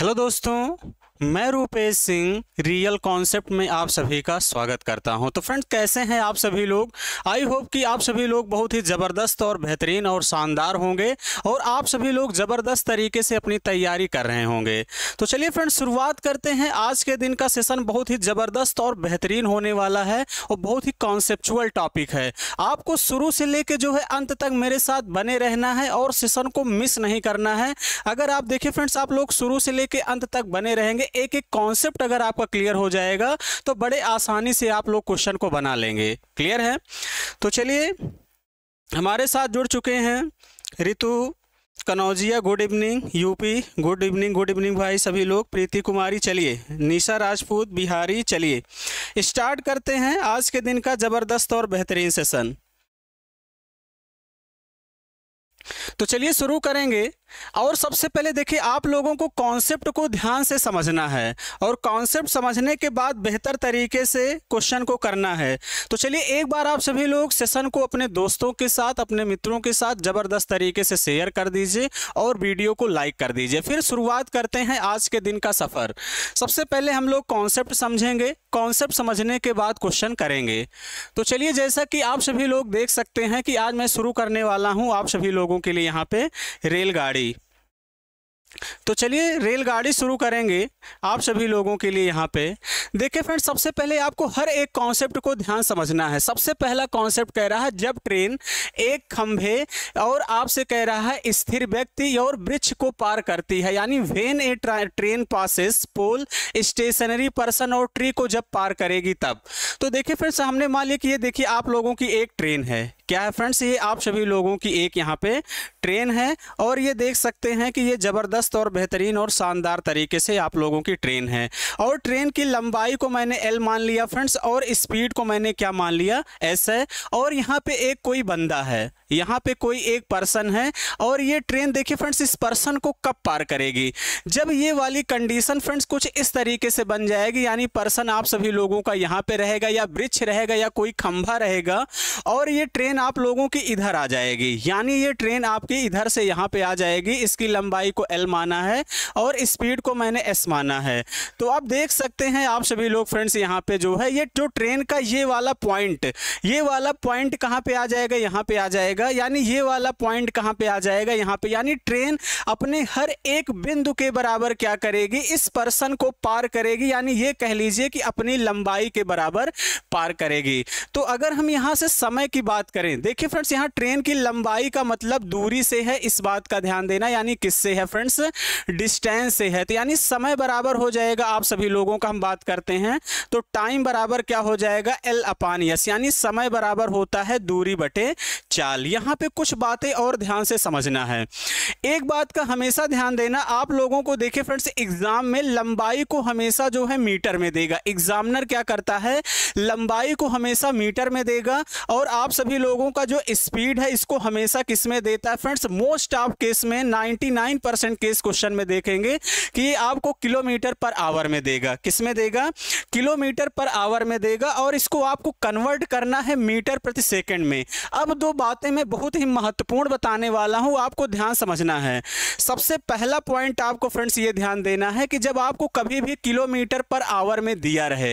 Hello दोस्तों मैं Rupesh Singh real concept में आप सभी का स्वागत करता हूं तो फ्रेंड्स कैसे हैं आप सभी लोग आई होप कि आप सभी लोग बहुत ही ज़बरदस्त और बेहतरीन और शानदार होंगे और आप सभी लोग ज़बरदस्त तरीके से अपनी तैयारी कर रहे होंगे तो चलिए फ्रेंड्स शुरुआत करते हैं आज के दिन का सेशन बहुत ही ज़बरदस्त और बेहतरीन होने वाला है और बहुत ही कॉन्सेप्चुअल टॉपिक है आपको शुरू से ले जो है अंत तक मेरे साथ बने रहना है और सेशन को मिस नहीं करना है अगर आप देखिए फ्रेंड्स आप लोग शुरू से ले अंत तक बने रहेंगे एक एक कॉन्सेप्ट अगर आपका क्लियर हो जाएगा तो बड़े आसानी से आप लोग क्वेश्चन को बना लेंगे क्लियर है तो चलिए हमारे साथ जुड़ चुके हैं Ritu Kanaujia good evening UP good evening good evening भाई सभी लोग प्रीति कुमारी चलिए निशा राजपूत बिहारी चलिए स्टार्ट करते हैं आज के दिन का ज़बरदस्त और बेहतरीन सेशन तो चलिए शुरू करेंगे और सबसे पहले देखिए आप लोगों को कॉन्सेप्ट को ध्यान से समझना है और कॉन्सेप्ट समझने के बाद बेहतर तरीके से क्वेश्चन को करना है तो चलिए एक बार आप सभी लोग सेशन को अपने दोस्तों के साथ अपने मित्रों के साथ ज़बरदस्त तरीके से शेयर कर दीजिए और वीडियो को लाइक कर दीजिए फिर शुरुआत करते हैं आज के दिन का सफ़र सबसे पहले हम लोग कॉन्सेप्ट समझेंगे कॉन्सेप्ट समझने के बाद क्वेश्चन करेंगे तो चलिए जैसा कि आप सभी लोग देख सकते हैं कि आज मैं शुरू करने वाला हूँ आप सभी लोगों के लिए यहाँ पे रेलगाड़ी तो चलिए रेलगाड़ी शुरू करेंगे आप सभी लोगों के लिए यहाँ पे देखिए फ्रेंड सबसे पहले आपको हर एक कॉन्सेप्ट को ध्यान समझना है सबसे पहला कॉन्सेप्ट कह रहा है जब ट्रेन एक खंभे और आपसे कह रहा है स्थिर व्यक्ति और वृक्ष को पार करती है यानी when a train passes pole stationary person और ट्री को जब पार करेगी तब तो देखिए फ्रेंड्स हमने मान लिया कि ये देखिए आप लोगों की एक ट्रेन है क्या है फ्रेंड्स ये आप सभी लोगों की एक यहाँ पे ट्रेन है और ये देख सकते हैं कि ये ज़बरदस्त और बेहतरीन और शानदार तरीके से आप लोगों की ट्रेन है और ट्रेन की लंबाई को मैंने एल मान लिया फ्रेंड्स और स्पीड को मैंने क्या मान लिया एस है और यहाँ पे एक कोई बंदा है यहाँ पे कोई एक पर्सन है और ये ट्रेन देखिए फ्रेंड्स इस पर्सन को कब पार करेगी जब ये वाली कंडीशन फ्रेंड्स कुछ इस तरीके से बन जाएगी यानी पर्सन आप सभी लोगों का यहाँ पे रहेगा या ब्रिज रहेगा या कोई खंभा रहेगा और ये ट्रेन ट्रेन आप लोगों की इधर आ जाएगी यानी ये ट्रेन आपकी इधर से यहाँ पे आ जाएगी इसकी लंबाई को एल माना है और स्पीड को मैंने एस माना है तो आप देख सकते हैं आप सभी लोग फ्रेंड्स यहाँ पे जो है ये जो ट्रेन का ये वाला पॉइंट ये वाला पॉइंट कहाँ पे आ जाएगा यहाँ पे आ जाएगा यानी ये वाला पॉइंट कहाँ पे आ जाएगा यहाँ पे यानी ट्रेन अपने हर एक बिंदु के बराबर क्या करेगी इस पर्सन को पार करेगी यानी ये कह लीजिए कि अपनी लंबाई के बराबर पार करेगी तो अगर हम यहाँ से समय की बात करें करें देखिए फ्रेंड्स यहाँ ट्रेन की लंबाई का मतलब दूरी से है इस बात का ध्यान देना यानी किससे है फ्रेंड्स डिस्टेंस से है तो यानी समय बराबर हो जाएगा आप सभी लोगों का हम बात करते हैं तो टाइम बराबर क्या हो जाएगा एल अपान यस यानी समय बराबर होता है दूरी बटे चाल यहाँ पे कुछ बातें और ध्यान से समझना है एक बात का हमेशा ध्यान देना आप लोगों को देखिए फ्रेंड्स एग्जाम में लंबाई को हमेशा जो है मीटर में देगा एग्जामिनर क्या करता है लंबाई को हमेशा मीटर में देगा और आप सभी लोग लोगों का जो स्पीड है इसको हमेशा किस में देता है फ्रेंड्स मोस्ट ऑफ केस में 99 परसेंट केस क्वेश्चन में देखेंगे कि आपको किलोमीटर पर आवर में देगा किस में देगा किलोमीटर पर आवर में देगा और इसको आपको कन्वर्ट करना है मीटर प्रति सेकेंड में अब दो बातें मैं बहुत ही महत्वपूर्ण बताने वाला हूँ आपको ध्यान समझना है सबसे पहला पॉइंट आपको फ्रेंड्स ये ध्यान देना है कि जब आपको कभी भी किलोमीटर पर आवर में दिया रहे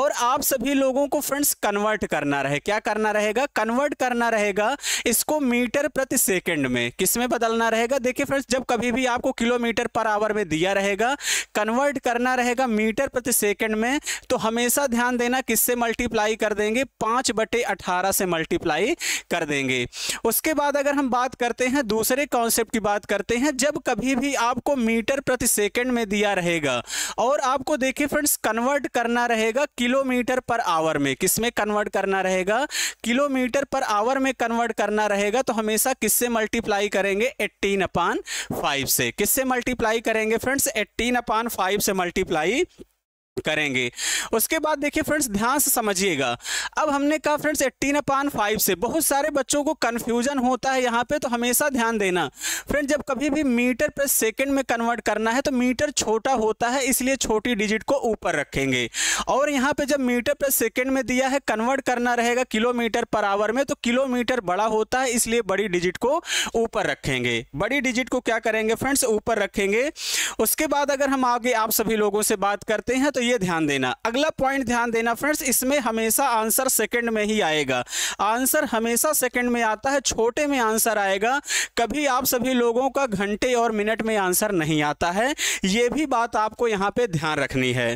और आप सभी लोगों को फ्रेंड्स कन्वर्ट करना रहे क्या करना रहेगा कन्वर्ट करना रहेगा इसको मीटर प्रति सेकंड में किस में बदलना रहेगा देखिए फ्रेंड्स जब कभी भी आपको किलोमीटर पर आवर में दिया रहेगा कन्वर्ट करना रहेगा मीटर प्रति सेकंड में तो हमेशा ध्यान देना किससे मल्टीप्लाई कर देंगे पांच बटे अठारह से मल्टीप्लाई कर देंगे उसके बाद अगर हम बात करते हैं दूसरे कॉन्सेप्ट की बात करते हैं जब कभी भी आपको मीटर प्रति सेकेंड में दिया रहेगा और आपको देखिए फ्रेंड्स कन्वर्ट करना रहेगा किलोमीटर पर आवर में किसमें कन्वर्ट करना रहेगा किलोमीटर पर आवर में कन्वर्ट करना रहेगा तो हमेशा किससे मल्टीप्लाई करेंगे एट्टीन अपान फाइव से किससे मल्टीप्लाई करेंगे फ्रेंड्स एट्टीन अपान फाइव से मल्टीप्लाई करेंगे उसके बाद देखिए फ्रेंड्स ध्यान से समझिएगा अब हमने कहा फ्रेंड्स एट्टीन अपान फाइव से बहुत सारे बच्चों को कन्फ्यूजन होता है यहाँ पे तो हमेशा ध्यान देना फ्रेंड्स जब कभी भी मीटर पर सेकंड में कन्वर्ट करना है तो मीटर छोटा होता है इसलिए छोटी डिजिट को ऊपर रखेंगे और यहाँ पे जब मीटर पर सेकेंड में दिया है कन्वर्ट करना रहेगा किलोमीटर पर आवर में तो किलोमीटर बड़ा होता है इसलिए बड़ी डिजिट को ऊपर रखेंगे बड़ी डिजिट को क्या करेंगे फ्रेंड्स ऊपर रखेंगे उसके बाद अगर हम आगे आप सभी लोगों से बात करते हैं तो ये ध्यान देना अगला पॉइंट ध्यान देना फ्रेंड्स इसमें हमेशा आंसर सेकंड में ही आएगा आंसर हमेशा सेकंड में आता है छोटे में आंसर आएगा कभी आप सभी लोगों का घंटे और मिनट में आंसर नहीं आता है ये भी बात आपको यहाँ पे ध्यान रखनी है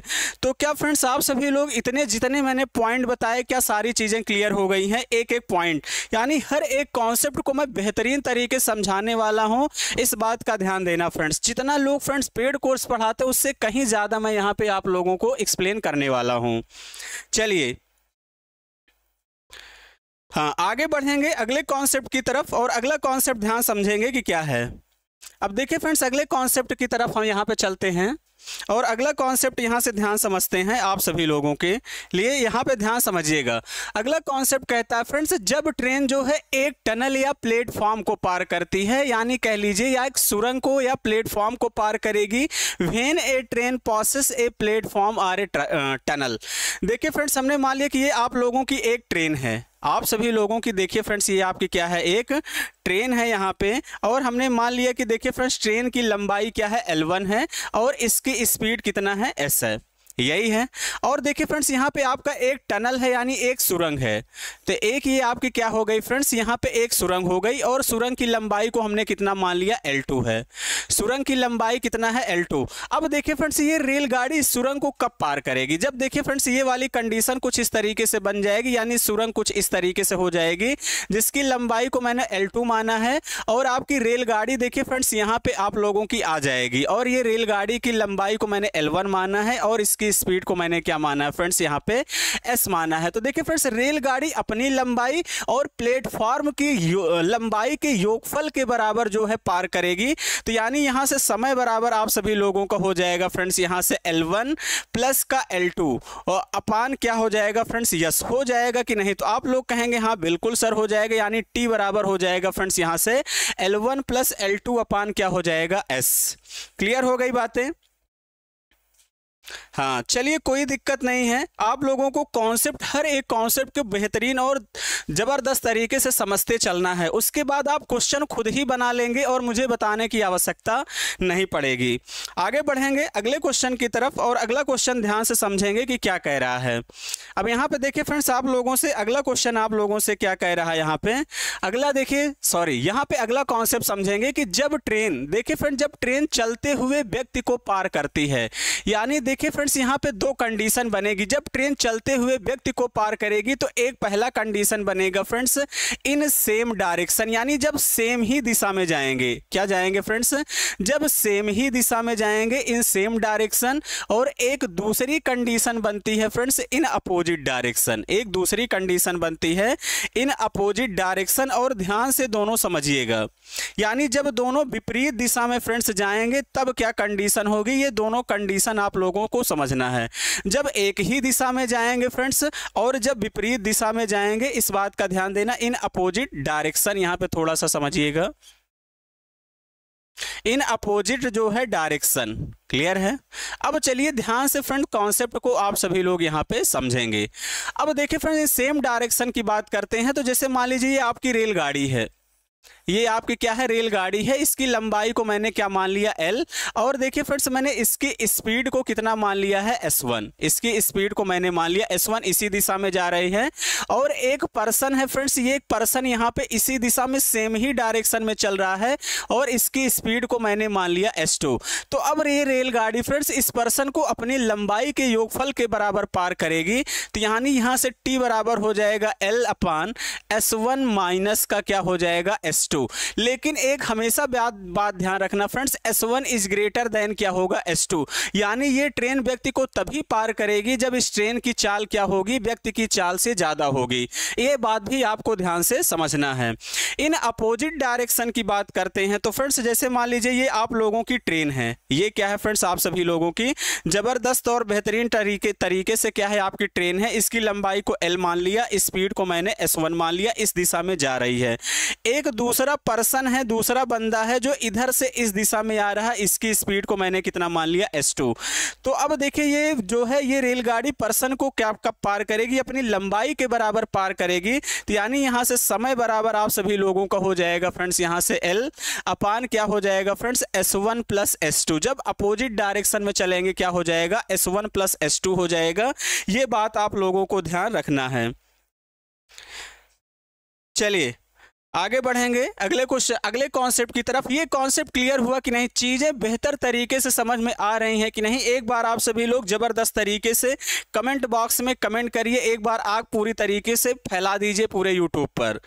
तो क्या फ्रेंड्स आप सभी लोग इतने जितने मैंने पॉइंट बताए क्या सारी चीज़ें क्लियर हो गई हैं एक एक पॉइंट यानी हर एक कॉन्सेप्ट को मैं बेहतरीन तरीके समझाने वाला हूँ इस बात का ध्यान देना फ्रेंड्स जितना लोग फ्रेंड्स पेड कोर्स पढ़ाते उससे कहीं ज़्यादा मैं यहाँ पे आप लोगों को को एक्सप्लेन करने वाला हूँ चलिए हाँ आगे बढ़ेंगे अगले कॉन्सेप्ट की तरफ और अगला कॉन्सेप्ट ध्यान समझेंगे कि क्या है अब देखिए फ्रेंड्स अगले कॉन्सेप्ट की तरफ हम यहाँ पे चलते हैं और अगला कॉन्सेप्ट यहाँ से ध्यान समझते हैं आप सभी लोगों के लिए यहाँ पे ध्यान समझिएगा अगला कॉन्सेप्ट कहता है फ्रेंड्स जब ट्रेन जो है एक टनल या प्लेटफॉर्म को पार करती है यानी कह लीजिए या एक सुरंग को या प्लेटफॉर्म को पार करेगी when a train passes a platform or a tunnel देखिए फ्रेंड्स हमने मान लिया कि ये आप लोगों की एक ट्रेन है आप सभी लोगों की देखिए फ्रेंड्स ये आपकी क्या है एक ट्रेन है यहाँ पे और हमने मान लिया कि देखिए फ्रेंड्स ट्रेन की लंबाई क्या है L1 है और इसकी स्पीड कितना है एस है यही है और देखिए फ्रेंड्स यहाँ पे आपका एक टनल है यानी एक सुरंग है तो एक ये आपकी क्या हो गई फ्रेंड्स यहाँ पे एक सुरंग हो गई और सुरंग की लंबाई को हमने कितना मान लिया L2 है सुरंग की लंबाई कितना है L2 अब देखिए फ्रेंड्स ये रेलगाड़ी सुरंग को कब पार करेगी जब देखिए फ्रेंड्स ये वाली कंडीशन कुछ इस तरीके से बन जाएगी यानी सुरंग कुछ इस तरीके से हो जाएगी जिसकी लंबाई को मैंने एल माना है और आपकी रेलगाड़ी देखिए फ्रेंड्स यहाँ पे आप लोगों की आ जाएगी और ये रेलगाड़ी की लंबाई को मैंने एल माना है और इसकी इसकी स्पीड को मैंने क्या माना है फ्रेंड्स यहाँ पे एस माना है तो देखिए फ्रेंड्स रेलगाड़ी अपनी लंबाई और प्लेटफॉर्म की लंबाई के योगफल के बराबर जो है पार करेगी तो यानी यहाँ से समय बराबर आप सभी लोगों का हो जाएगा फ्रेंड्स यहाँ से एल वन प्लस का एल टू और अपान क्या हो जाएगा फ्रेंड्स यस हो जाएगा कि नहीं तो आप लोग कहेंगे हाँ बिल्कुल सर हो जाएगा यानी टी बराबर हो जाएगा फ्रेंड्स यहाँ से L one plus L two upon क्या हो जाएगा एस क्लियर हो गई बातें हाँ चलिए कोई दिक्कत नहीं है आप लोगों को कॉन्सेप्ट हर एक कॉन्सेप्ट को बेहतरीन और ज़बरदस्त तरीके से समझते चलना है उसके बाद आप क्वेश्चन खुद ही बना लेंगे और मुझे बताने की आवश्यकता नहीं पड़ेगी आगे बढ़ेंगे अगले क्वेश्चन की तरफ और अगला क्वेश्चन ध्यान से समझेंगे कि क्या कह रहा है अब यहाँ पे देखिए फ्रेंड्स आप लोगों से अगला क्वेश्चन आप लोगों से क्या कह रहा है यहाँ पे अगला देखिए सॉरी यहाँ पे अगला कॉन्सेप्ट समझेंगे कि जब ट्रेन देखिए फ्रेंड जब ट्रेन चलते हुए व्यक्ति को पार करती है यानी देखिए फ्रेंड्स यहाँ पे दो कंडीशन बनेगी जब ट्रेन चलते हुए व्यक्ति को पार करेगी तो एक पहला कंडीशन बनेगा फ्रेंड्स इन सेम डायरेक्शन यानी जब सेम ही दिशा में जाएंगे क्या जाएंगे फ्रेंड्स जब सेम ही दिशा में जाएंगे इन सेम डायरेक्शन और एक दूसरी कंडीशन बनती है फ्रेंड्स इन अपोजिट डायरेक्शन एक दूसरी कंडीशन बनती है इन अपोजिट डायरेक्शन और ध्यान से दोनों समझिएगा यानी जब दोनों विपरीत दिशा में फ्रेंड्स जाएंगे तब क्या कंडीशन होगी ये दोनों कंडीशन आप लोगों को समझना है जब एक ही दिशा में जाएंगे फ्रेंड्स और जब विपरीत दिशा में जाएंगे इस बात का ध्यान देना इन अपोजिट डायरेक्शन यहां पे थोड़ा सा समझिएगा इन अपोजिट जो है डायरेक्शन क्लियर है अब चलिए ध्यान से फ्रेंड कॉन्सेप्ट को आप सभी लोग यहां पे समझेंगे अब देखिए फ्रेंड सेम डायरेक्शन की बात करते हैं तो जैसे मान लीजिए आपकी रेलगाड़ी है ये आपकी क्या है रेलगाड़ी है इसकी लंबाई को मैंने क्या मान लिया एल और देखिए फ्रेंड्स मैंने इसकी स्पीड को कितना मान लिया है एस वन इसकी स्पीड को मैंने मान लिया एस वन इसी दिशा में जा रही है और एक पर्सन है फ्रेंड्स ये एक पर्सन यहाँ पे इसी दिशा में सेम ही डायरेक्शन में चल रहा है और इसकी स्पीड को मैंने मान लिया एस टू तो अब ये रेलगाड़ी फ्रेंड्स इस पर्सन को अपनी लंबाई के योगफल के बराबर पार करेगी तो यानी यहाँ से टी बराबर हो जाएगा L upon S one minus का क्या हो जाएगा एस टू लेकिन एक हमेशा बात ध्यान रखना friends S one is greater than क्या होगा एस टू यानी ये ट्रेन व्यक्ति को तभी पार करेगी जब इस ट्रेन की चाल क्या होगी व्यक्ति की चाल से ज़्यादा होगी ये बात भी आपको ध्यान से समझना है इन अपोजिट डायरेक्शन की बात करते हैं तो फ्रेंड्स जैसे मान लीजिए ये आप लोगों की ट्रेन है ये क्या है फ्रेंड्स आप सभी लोगों की ज़बरदस्त और बेहतरीन तरीके तरीके से क्या है आपकी ट्रेन है इसकी लंबाई को एल मान लिया स्पीड को मैंने एस वन मान लिया इस दिशा में जा रही है एक दूसरा दूसरा पर्सन है दूसरा बंदा है जो इधर से इस दिशा में आ रहा है इसकी स्पीड को मैंने कितना मान लिया एस टू तो अब देखिए ये जो है ये रेलगाड़ी पर्सन को क्या कब पार करेगी अपनी लंबाई के बराबर पार करेगी तो यानी यहाँ से समय बराबर आप सभी लोगों का हो जाएगा फ्रेंड्स यहाँ से एल अपान क्या हो जाएगा friends S one plus S two जब अपोजिट डायरेक्शन में चलेंगे क्या हो जाएगा S one plus S two हो जाएगा ये बात आप लोगों को ध्यान रखना है चलिए आगे बढ़ेंगे अगले कुछ अगले कॉन्सेप्ट की तरफ ये कॉन्सेप्ट क्लियर हुआ कि नहीं चीज़ें बेहतर तरीके से समझ में आ रही हैं कि नहीं एक बार आप सभी लोग ज़बरदस्त तरीके से कमेंट बॉक्स में कमेंट करिए एक बार आग पूरी तरीके से फैला दीजिए पूरे यूट्यूब पर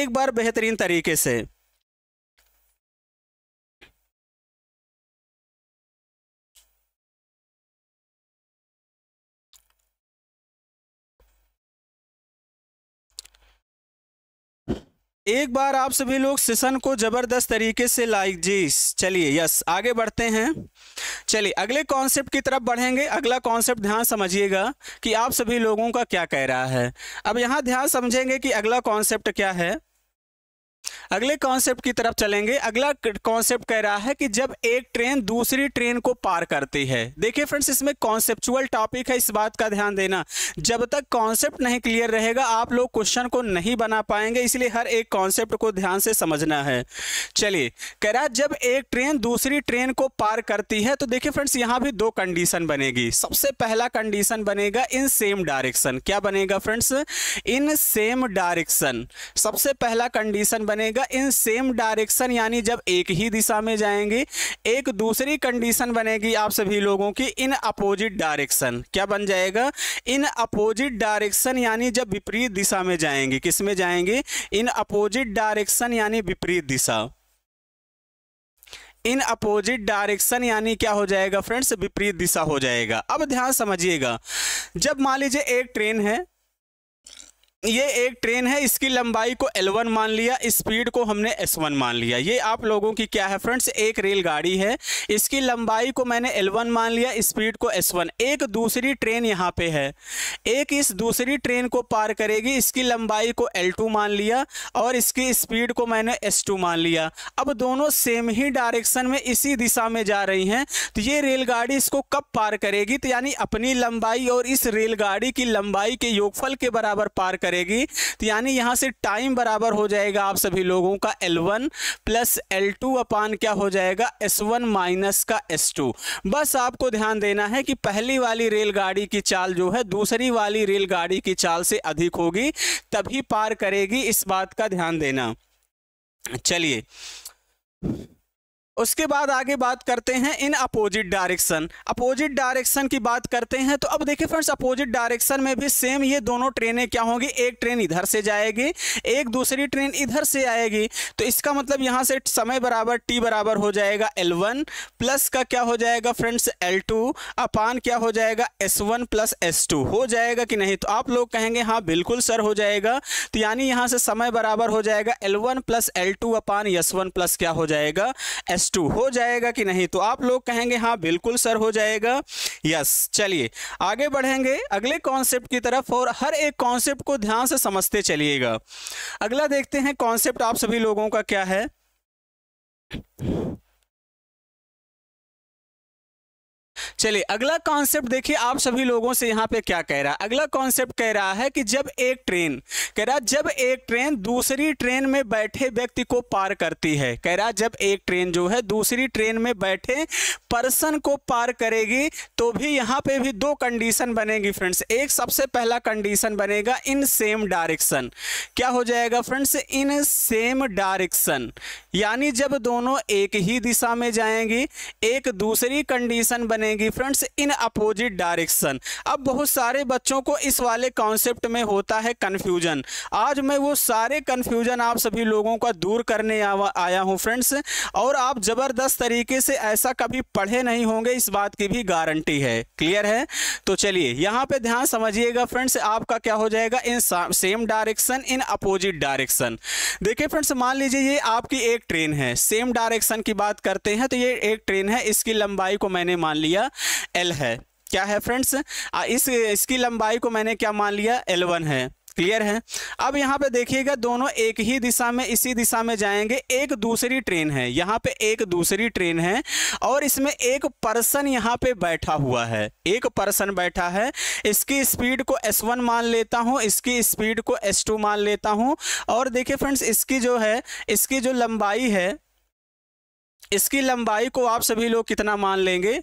एक बार बेहतरीन तरीके से एक बार आप सभी लोग सेशन को ज़बरदस्त तरीके से लाइक जी चलिए यस आगे बढ़ते हैं चलिए अगले कॉन्सेप्ट की तरफ बढ़ेंगे अगला कॉन्सेप्ट ध्यान समझिएगा कि आप सभी लोगों का क्या कह रहा है अब यहाँ ध्यान समझेंगे कि अगला कॉन्सेप्ट क्या है अगले कॉन्सेप्ट की तरफ चलेंगे अगला कॉन्सेप्ट कह रहा है कि जब एक ट्रेन दूसरी ट्रेन को पार करती है देखिए फ्रेंड्स इसमें कॉन्सेप्चुअल टॉपिक है इस बात का ध्यान देना जब तक कॉन्सेप्ट नहीं क्लियर रहेगा आप लोग क्वेश्चन को नहीं बना पाएंगे इसलिए हर एक कॉन्सेप्ट को ध्यान से समझना है चलिए कह रहा जब एक ट्रेन दूसरी ट्रेन को पार करती है तो देखिए फ्रेंड्स यहाँ भी दो कंडीशन बनेगी सबसे पहला कंडीशन बनेगा इन सेम डायरेक्शन क्या बनेगा फ्रेंड्स इन सेम डायरेक्शन सबसे पहला कंडीशन बनेगा इन सेम डायरेक्शन यानी जब एक ही दिशा में जाएंगे एक दूसरी कंडीशन बनेगी आप सभी लोगों की इन अपोजिट डायरेक्शन क्या बन जाएगा इन अपोजिट डायरेक्शन यानी जब विपरीत दिशा में जाएंगे किस में जाएंगे इन अपोजिट डायरेक्शन यानी विपरीत दिशा इन अपोजिट डायरेक्शन यानी क्या हो जाएगा फ्रेंड्स विपरीत दिशा हो जाएगा अब ध्यान समझिएगा जब मान लीजिए एक ट्रेन है ये एक ट्रेन है इसकी लंबाई को L1 मान लिया स्पीड को हमने S1 मान लिया ये आप लोगों की क्या है फ्रेंड्स एक रेलगाड़ी है इसकी लंबाई को मैंने L1 मान लिया स्पीड को S1 एक दूसरी ट्रेन यहाँ पे है एक इस दूसरी ट्रेन को पार करेगी इसकी लंबाई को L2 मान लिया और इसकी स्पीड को मैंने S2 मान लिया अब दोनों सेम ही डायरेक्शन में इसी दिशा में जा रही हैं तो ये रेलगाड़ी इसको कब पार करेगी तो यानी अपनी लंबाई और इस रेलगाड़ी की लंबाई के योगफल के बराबर पार करेगी करेगी तो यानी यहाँ से टाइम बराबर हो जाएगा आप सभी लोगों का L one plus L two upon क्या हो जाएगा एस वन माइनस का एस टू बस आपको ध्यान देना है कि पहली वाली रेलगाड़ी की चाल जो है दूसरी वाली रेलगाड़ी की चाल से अधिक होगी तभी पार करेगी इस बात का ध्यान देना चलिए उसके बाद आगे बात करते हैं in opposite direction opposite direction की बात करते हैं तो अब देखिए फ्रेंड्स अपोजिट डायरेक्शन में भी सेम ये दोनों ट्रेनें क्या होंगी एक ट्रेन इधर से जाएगी एक दूसरी ट्रेन इधर से आएगी तो इसका मतलब यहाँ से समय बराबर टी बराबर हो जाएगा एल वन प्लस का क्या हो जाएगा फ्रेंड्स एल टू अपान क्या हो जाएगा S one plus S two हो जाएगा कि नहीं तो आप लोग कहेंगे हाँ बिल्कुल सर हो जाएगा तो यानी यहाँ से समय बराबर हो जाएगा L one plus L two upon S one plus क्या हो जाएगा एस टू हो जाएगा कि नहीं तो आप लोग कहेंगे हाँ बिल्कुल सर हो जाएगा यस चलिए आगे बढ़ेंगे अगले कॉन्सेप्ट की तरफ और हर एक कॉन्सेप्ट को ध्यान से समझते चलिएगा अगला देखते हैं कॉन्सेप्ट आप सभी लोगों का क्या है चलिए अगला कॉन्सेप्ट देखिए आप सभी लोगों से यहाँ पे क्या कह रहा है अगला कॉन्सेप्ट कह रहा है कि जब एक ट्रेन कह रहा जब एक ट्रेन दूसरी ट्रेन में बैठे व्यक्ति को पार करती है कह रहा जब एक ट्रेन जो है दूसरी ट्रेन में बैठे पर्सन को पार करेगी तो भी यहाँ पे भी दो कंडीशन बनेगी फ्रेंड्स एक सबसे पहला कंडीशन बनेगा इन सेम डायरेक्शन क्या हो जाएगा फ्रेंड्स इन सेम डायरेक्शन यानी जब दोनों एक ही दिशा में जाएंगी एक दूसरी कंडीशन बनेगी डिफरेंस इन अपोजिट डायरेक्शन अब बहुत सारे बच्चों को इस वाले कॉन्सेप्ट में होता है कन्फ्यूजन आज मैं वो सारे कन्फ्यूजन आप सभी लोगों का दूर करने आया हूँ फ्रेंड्स और आप ज़बरदस्त तरीके से ऐसा कभी पढ़े नहीं होंगे इस बात की भी गारंटी है क्लियर है तो चलिए यहाँ पे ध्यान समझिएगा फ्रेंड्स आपका क्या हो जाएगा in same direction in opposite direction देखिए फ्रेंड्स मान लीजिए ये आपकी एक ट्रेन है सेम डायरेक्शन की बात करते हैं तो ये एक ट्रेन है इसकी लंबाई को मैंने मान लिया एल है क्या है फ्रेंड्स इस इसकी लंबाई को मैंने क्या मान लिया एल वन है क्लियर है अब यहाँ पे देखिएगा दोनों एक ही दिशा में इसी दिशा में जाएंगे एक दूसरी ट्रेन है यहाँ पे एक दूसरी ट्रेन है और इसमें एक पर्सन यहाँ पे बैठा हुआ है एक पर्सन बैठा है इसकी स्पीड को S1 मान लेता हूँ इसकी स्पीड को S2 मान लेता हूँ और देखिए फ्रेंड्स इसकी जो है इसकी जो लंबाई है इसकी लंबाई को आप सभी लोग कितना मान लेंगे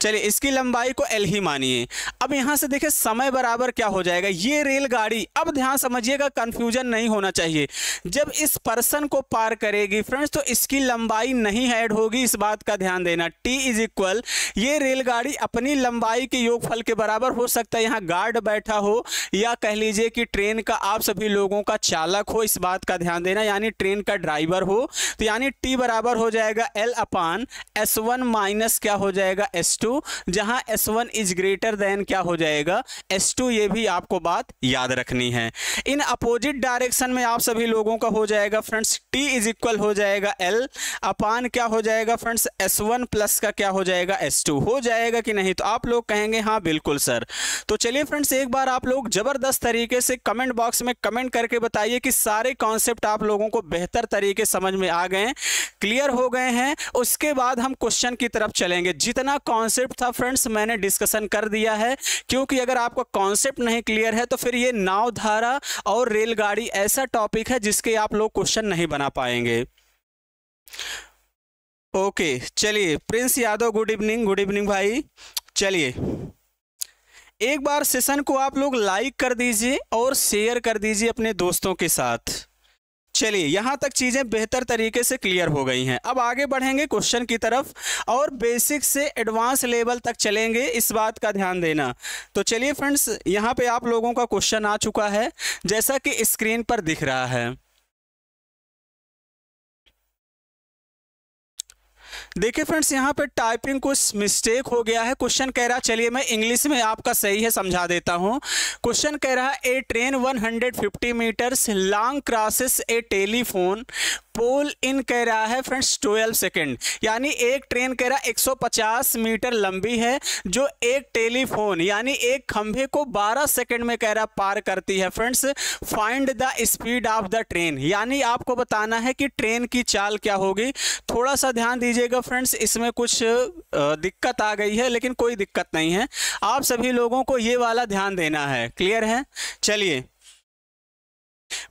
चलिए इसकी लंबाई को एल ही मानिए अब यहां से देखें समय बराबर क्या हो जाएगा ये रेलगाड़ी अब ध्यान समझिएगा कंफ्यूजन नहीं होना चाहिए जब इस पर्सन को पार करेगी फ्रेंड्स तो इसकी लंबाई नहीं ऐड होगी इस बात का ध्यान देना T इज इक्वल ये रेलगाड़ी अपनी लंबाई के योगफल के बराबर हो सकता है यहाँ गार्ड बैठा हो या कह लीजिए कि ट्रेन का आप सभी लोगों का चालक हो इस बात का ध्यान देना यानी ट्रेन का ड्राइवर हो तो यानी टी बराबर हो जाएगा L upon S one minus क्या हो जाएगा एस टू जहाँ S one is greater than क्या हो जाएगा एस टू ये भी आपको बात याद रखनी है इन अपोजिट डायरेक्शन में आप सभी लोगों का हो जाएगा फ्रेंड्स टी इज इक्वल हो जाएगा एल अपान क्या हो जाएगा फ्रेंड्स एस वन प्लस का क्या हो जाएगा एस टू हो जाएगा कि नहीं तो आप लोग कहेंगे हाँ बिल्कुल सर तो चलिए फ्रेंड्स एक बार आप लोग जबरदस्त तरीके से कमेंट बॉक्स में कमेंट करके बताइए कि सारे कॉन्सेप्ट आप लोगों को बेहतर तरीके समझ में आ गए क्लियर हो गए हैं उसके बाद हम क्वेश्चन की तरफ चलेंगे जितना कॉन्सेप्ट था फ्रेंड्स मैंने डिस्कशन कर दिया है क्योंकि अगर आपका कॉन्सेप्ट नहीं क्लियर है तो फिर ये नाव धारा और रेलगाड़ी ऐसा टॉपिक है जिसके आप लोग क्वेश्चन नहीं बना पाएंगे ओके चलिए Prince Yadav good evening good evening भाई चलिए एक बार सेशन को आप लोग लाइक कर दीजिए और शेयर कर दीजिए अपने दोस्तों के साथ चलिए यहाँ तक चीज़ें बेहतर तरीके से क्लियर हो गई हैं अब आगे बढ़ेंगे क्वेश्चन की तरफ और बेसिक से एडवांस लेवल तक चलेंगे इस बात का ध्यान देना तो चलिए फ्रेंड्स यहाँ पे आप लोगों का क्वेश्चन आ चुका है जैसा कि स्क्रीन पर दिख रहा है देखिए फ्रेंड्स यहाँ पे टाइपिंग कुछ मिस्टेक हो गया है क्वेश्चन कह रहा चलिए मैं इंग्लिश में आपका सही है समझा देता हूँ क्वेश्चन कह रहा है a train 150 meters long crosses a telephone pole in कह रहा है फ्रेंड्स 12 सेकंड यानी एक ट्रेन कह रहा है 150 मीटर लंबी है जो एक टेलीफोन यानी एक खंभे को 12 सेकंड में कह रहा पार करती है friends find the speed of the train यानी आपको बताना है कि ट्रेन की चाल क्या होगी थोड़ा सा ध्यान दीजिएगा फ्रेंड्स इसमें कुछ दिक्कत आ गई है लेकिन कोई दिक्कत नहीं है आप सभी लोगों को ये वाला ध्यान देना है क्लियर है चलिए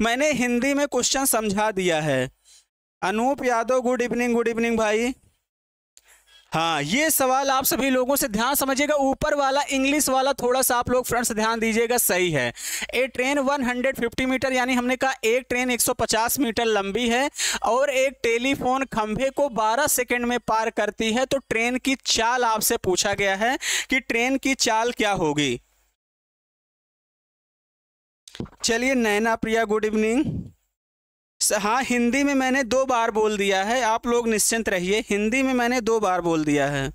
मैंने हिंदी में क्वेश्चन समझा दिया है Anoop Yadav good evening good evening भाई हाँ ये सवाल आप सभी लोगों से ध्यान समझिएगा ऊपर वाला इंग्लिश वाला थोड़ा सा आप लोग फ्रेंड्स ध्यान दीजिएगा सही है ए ट्रेन 150 मीटर यानी हमने कहा एक ट्रेन 150 मीटर लंबी है और एक टेलीफोन खंभे को 12 सेकंड में पार करती है तो ट्रेन की चाल आपसे पूछा गया है कि ट्रेन की चाल क्या होगी चलिए नैना प्रिया गुड इवनिंग हाँ हिंदी में मैंने दो बार बोल दिया है आप लोग निश्चिंत रहिए हिंदी में मैंने दो बार बोल दिया है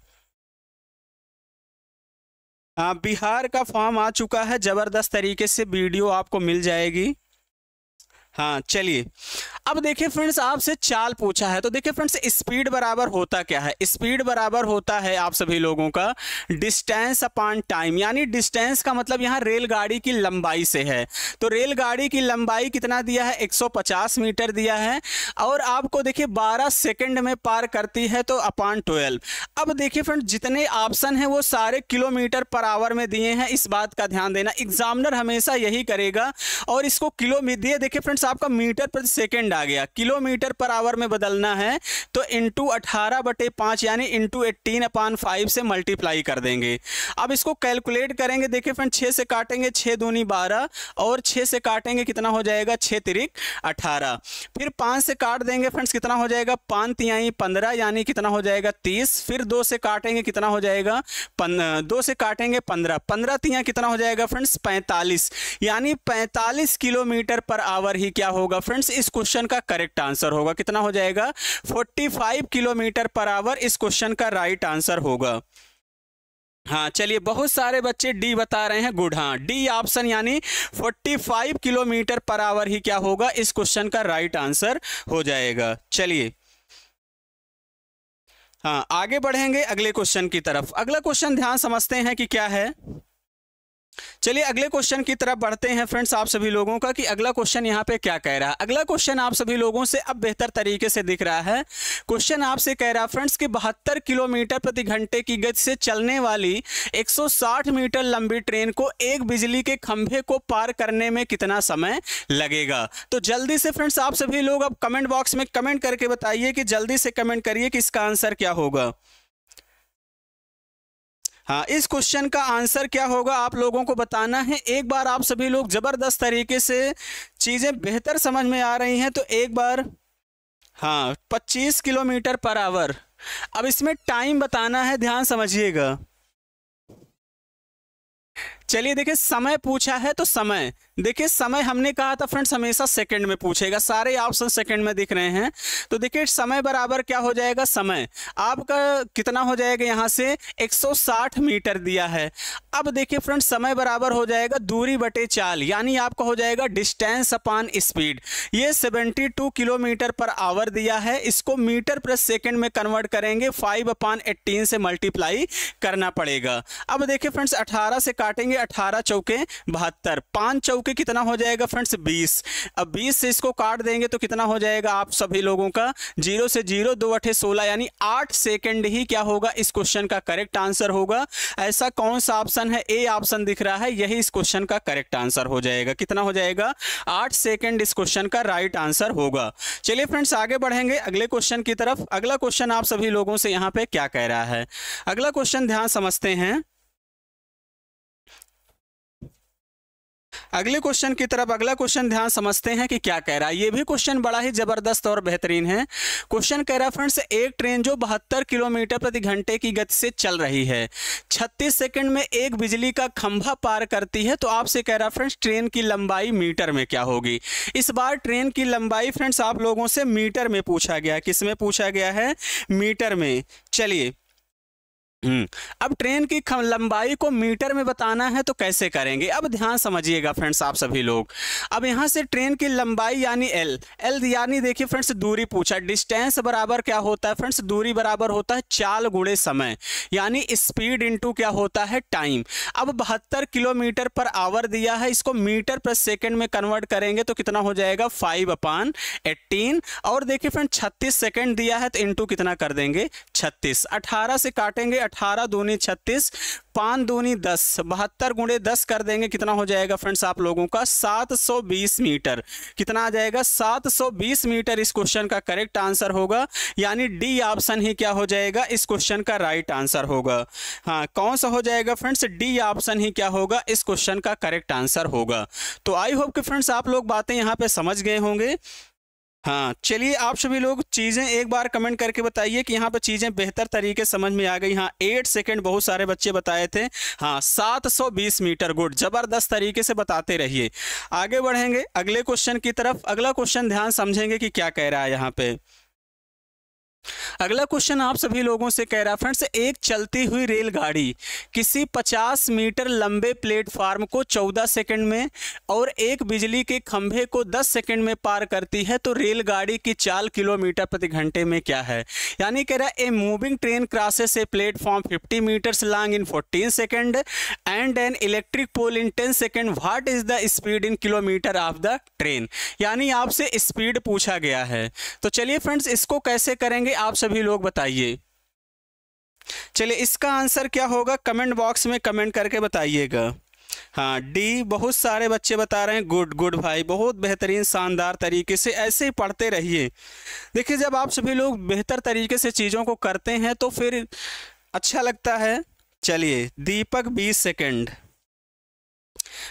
हाँ बिहार का फॉर्म आ चुका है ज़बरदस्त तरीके से वीडियो आपको मिल जाएगी हाँ चलिए अब देखिए फ्रेंड्स आपसे चाल पूछा है तो देखिए फ्रेंड्स स्पीड बराबर होता क्या है स्पीड बराबर होता है आप सभी लोगों का डिस्टेंस अपॉन टाइम यानी डिस्टेंस का मतलब यहाँ रेलगाड़ी की लंबाई से है तो रेलगाड़ी की लंबाई कितना दिया है 150 मीटर दिया है और आपको देखिए 12 सेकंड में पार करती है तो अपॉन ट्वेल्व अब देखिए फ्रेंड्स जितने ऑप्शन हैं वो सारे किलोमीटर पर आवर में दिए हैं इस बात का ध्यान देना एग्जामिनर हमेशा यही करेगा और इसको किलो में दिए देखिए फ्रेंड्स आपका मीटर प्रति सेकेंड आ गया किलोमीटर पर आवर में बदलना है तो इंटू अठारह बटे पाँच यानी इंटू एट्टीन अपान फाइव से मल्टीप्लाई कर देंगे अब इसको कैलकुलेट करेंगे देखिए फ्रेंड छः से काटेंगे छः दूनी बारह और छः से काटेंगे कितना हो जाएगा छः तिरिक अठारह फिर पाँच से काट देंगे फ्रेंड्स कितना हो जाएगा पाँच तिहाई पंद्रह यानी कितना हो जाएगा तीस फिर दो से काटेंगे कितना हो जाएगा दो से काटेंगे पंद्रह पंद्रह तिहाई कितना हो जाएगा फ्रेंड्स पैंतालीस यानी पैंतालीस किलोमीटर पर आवर ही क्या होगा फ्रेंड्स इस क्वेश्चन का करेक्ट आंसर होगा कितना हो जाएगा 45 किलोमीटर पर आवर इस क्वेश्चन का राइट आंसर होगा हाँ चलिए बहुत सारे बच्चे डी बता रहे हैं गुड हाँ डी ऑप्शन यानी 45 किलोमीटर पर आवर ही क्या होगा इस क्वेश्चन का राइट आंसर हो जाएगा चलिए हाँ आगे बढ़ेंगे अगले क्वेश्चन की तरफ अगला क्वेश्चन ध्यान समझते हैं कि क्या है चलिए अगले क्वेश्चन की तरफ बढ़ते हैं फ्रेंड्स आप सभी लोगों का कि अगला क्वेश्चन यहाँ पे क्या कह रहा है अगला क्वेश्चन आप सभी लोगों से अब बेहतर तरीके से दिख रहा है क्वेश्चन आपसे कह रहा है फ्रेंड्स कि बहत्तर किलोमीटर प्रति घंटे की गति से चलने वाली 160 मीटर लंबी ट्रेन को एक बिजली के खंभे को पार करने में कितना समय लगेगा तो जल्दी से फ्रेंड्स आप सभी लोग अब कमेंट बॉक्स में कमेंट करके बताइए कि जल्दी से कमेंट करिए कि इसका आंसर क्या होगा हाँ इस क्वेश्चन का आंसर क्या होगा आप लोगों को बताना है एक बार आप सभी लोग ज़बरदस्त तरीके से चीज़ें बेहतर समझ में आ रही हैं तो एक बार हाँ पच्चीस किलोमीटर पर आवर अब इसमें टाइम बताना है ध्यान समझिएगा चलिए देखिए समय पूछा है तो समय देखिए समय हमने कहा था फ्रेंड्स हमेशा सेकंड में पूछेगा सारे ऑप्शन सेकंड में दिख रहे हैं तो देखिए समय बराबर क्या हो जाएगा समय आपका कितना हो जाएगा यहाँ से 160 मीटर दिया है अब देखिए फ्रेंड्स समय बराबर हो जाएगा दूरी बटे चाल यानी आपका हो जाएगा डिस्टेंस अपान स्पीड ये सेवेंटी किलोमीटर पर आवर दिया है इसको मीटर प्लस सेकेंड में कन्वर्ट करेंगे फाइव अपान एट्टीन से मल्टीप्लाई करना पड़ेगा अब देखिए फ्रेंड्स अठारह से काटेंगे अठारह चौके बहत्तर पांच चौके कितना हो जाएगा फ्रेंड्स बीस अब बीस से इसको काट देंगे तो कितना हो जाएगा आप सभी लोगों का जीरो से जीरो दो अठे सोलह यानी आठ सेकेंड ही क्या होगा इस क्वेश्चन का करेक्ट आंसर होगा ऐसा कौन सा ऑप्शन है ए ऑप्शन दिख रहा है यही इस क्वेश्चन का करेक्ट आंसर हो जाएगा कितना हो जाएगा आठ सेकेंड इस क्वेश्चन का राइट आंसर होगा चलिए फ्रेंड्स आगे बढ़ेंगे अगले क्वेश्चन की तरफ अगला क्वेश्चन आप सभी लोगों से यहाँ पे क्या कह रहा है अगला क्वेश्चन ध्यान समझते हैं अगले क्वेश्चन की तरफ अगला क्वेश्चन ध्यान समझते हैं कि क्या कह रहा है ये भी क्वेश्चन बड़ा ही जबरदस्त और बेहतरीन है क्वेश्चन कह रहा है फ्रेंड्स एक ट्रेन जो बहत्तर किलोमीटर प्रति घंटे की गति से चल रही है छत्तीस सेकेंड में एक बिजली का खंभा पार करती है तो आपसे कह रहा फ्रेंड्स ट्रेन की लंबाई मीटर में क्या होगी इस बार ट्रेन की लंबाई फ्रेंड्स आप लोगों से मीटर में पूछा गया किस में पूछा गया है मीटर में चलिए हम्म। अब ट्रेन की लंबाई को मीटर में बताना है तो कैसे करेंगे अब ध्यान समझिएगा फ्रेंड्स आप सभी लोग अब यहाँ से ट्रेन की लंबाई यानी एल एल यानी देखिए फ्रेंड्स दूरी पूछा डिस्टेंस बराबर क्या होता है फ्रेंड्स दूरी बराबर होता है चाल गुड़े समय यानी स्पीड इंटू क्या होता है टाइम अब बहत्तर किलोमीटर पर आवर दिया है इसको मीटर पर सेकेंड में कन्वर्ट करेंगे तो कितना हो जाएगा फाइव अपान एट्टीन और देखिए फ्रेंड छत्तीस सेकेंड दिया है तो इंटू कितना कर देंगे छत्तीस अठारह से काटेंगे अठारह दूनी छत्तीस पाँच दूनी दस बहत्तर गुणे दस कर देंगे कितना हो जाएगा फ्रेंड्स आप लोगों का सात सौ बीस मीटर कितना आ जाएगा सात सौ बीस मीटर इस क्वेश्चन का करेक्ट आंसर होगा यानी डी ऑप्शन ही क्या हो जाएगा इस क्वेश्चन का राइट आंसर होगा हाँ कौन सा हो जाएगा फ्रेंड्स डी ऑप्शन ही क्या होगा इस क्वेश्चन का करेक्ट आंसर होगा तो आई होप कि फ्रेंड्स आप लोग बातें यहाँ पर समझ गए होंगे हाँ चलिए आप सभी लोग चीज़ें एक बार कमेंट करके बताइए कि यहाँ पे चीज़ें बेहतर तरीके समझ में आ गई हाँ एट सेकंड बहुत सारे बच्चे बताए थे हाँ 720 मीटर गुड जबरदस्त तरीके से बताते रहिए आगे बढ़ेंगे अगले क्वेश्चन की तरफ अगला क्वेश्चन ध्यान समझेंगे कि क्या कह रहा है यहाँ पे अगला क्वेश्चन आप सभी लोगों से कह रहा फ्रेंड्स एक चलती हुई रेलगाड़ी किसी 50 मीटर लंबे प्लेटफार्म को 14 सेकंड में और एक बिजली के खंभे को 10 सेकंड में पार करती है तो रेलगाड़ी की चाल किलोमीटर प्रति घंटे में क्या है यानी कह रहा है a moving train crosses a platform 50 metres long in 14 second and an electric pole in ten second what is the speed in kilometre of the train यानी आपसे स्पीड पूछा गया है तो चलिए फ्रेंड्स इसको कैसे करेंगे आप सभी लोग बताइए चलिए इसका आंसर क्या होगा कमेंट बॉक्स में कमेंट करके बताइएगा हाँ डी बहुत सारे बच्चे बता रहे हैं गुड गुड भाई बहुत बेहतरीन शानदार तरीके से ऐसे ही पढ़ते रहिए देखिए जब आप सभी लोग बेहतर तरीके से चीज़ों को करते हैं तो फिर अच्छा लगता है चलिए दीपक बीस सेकंड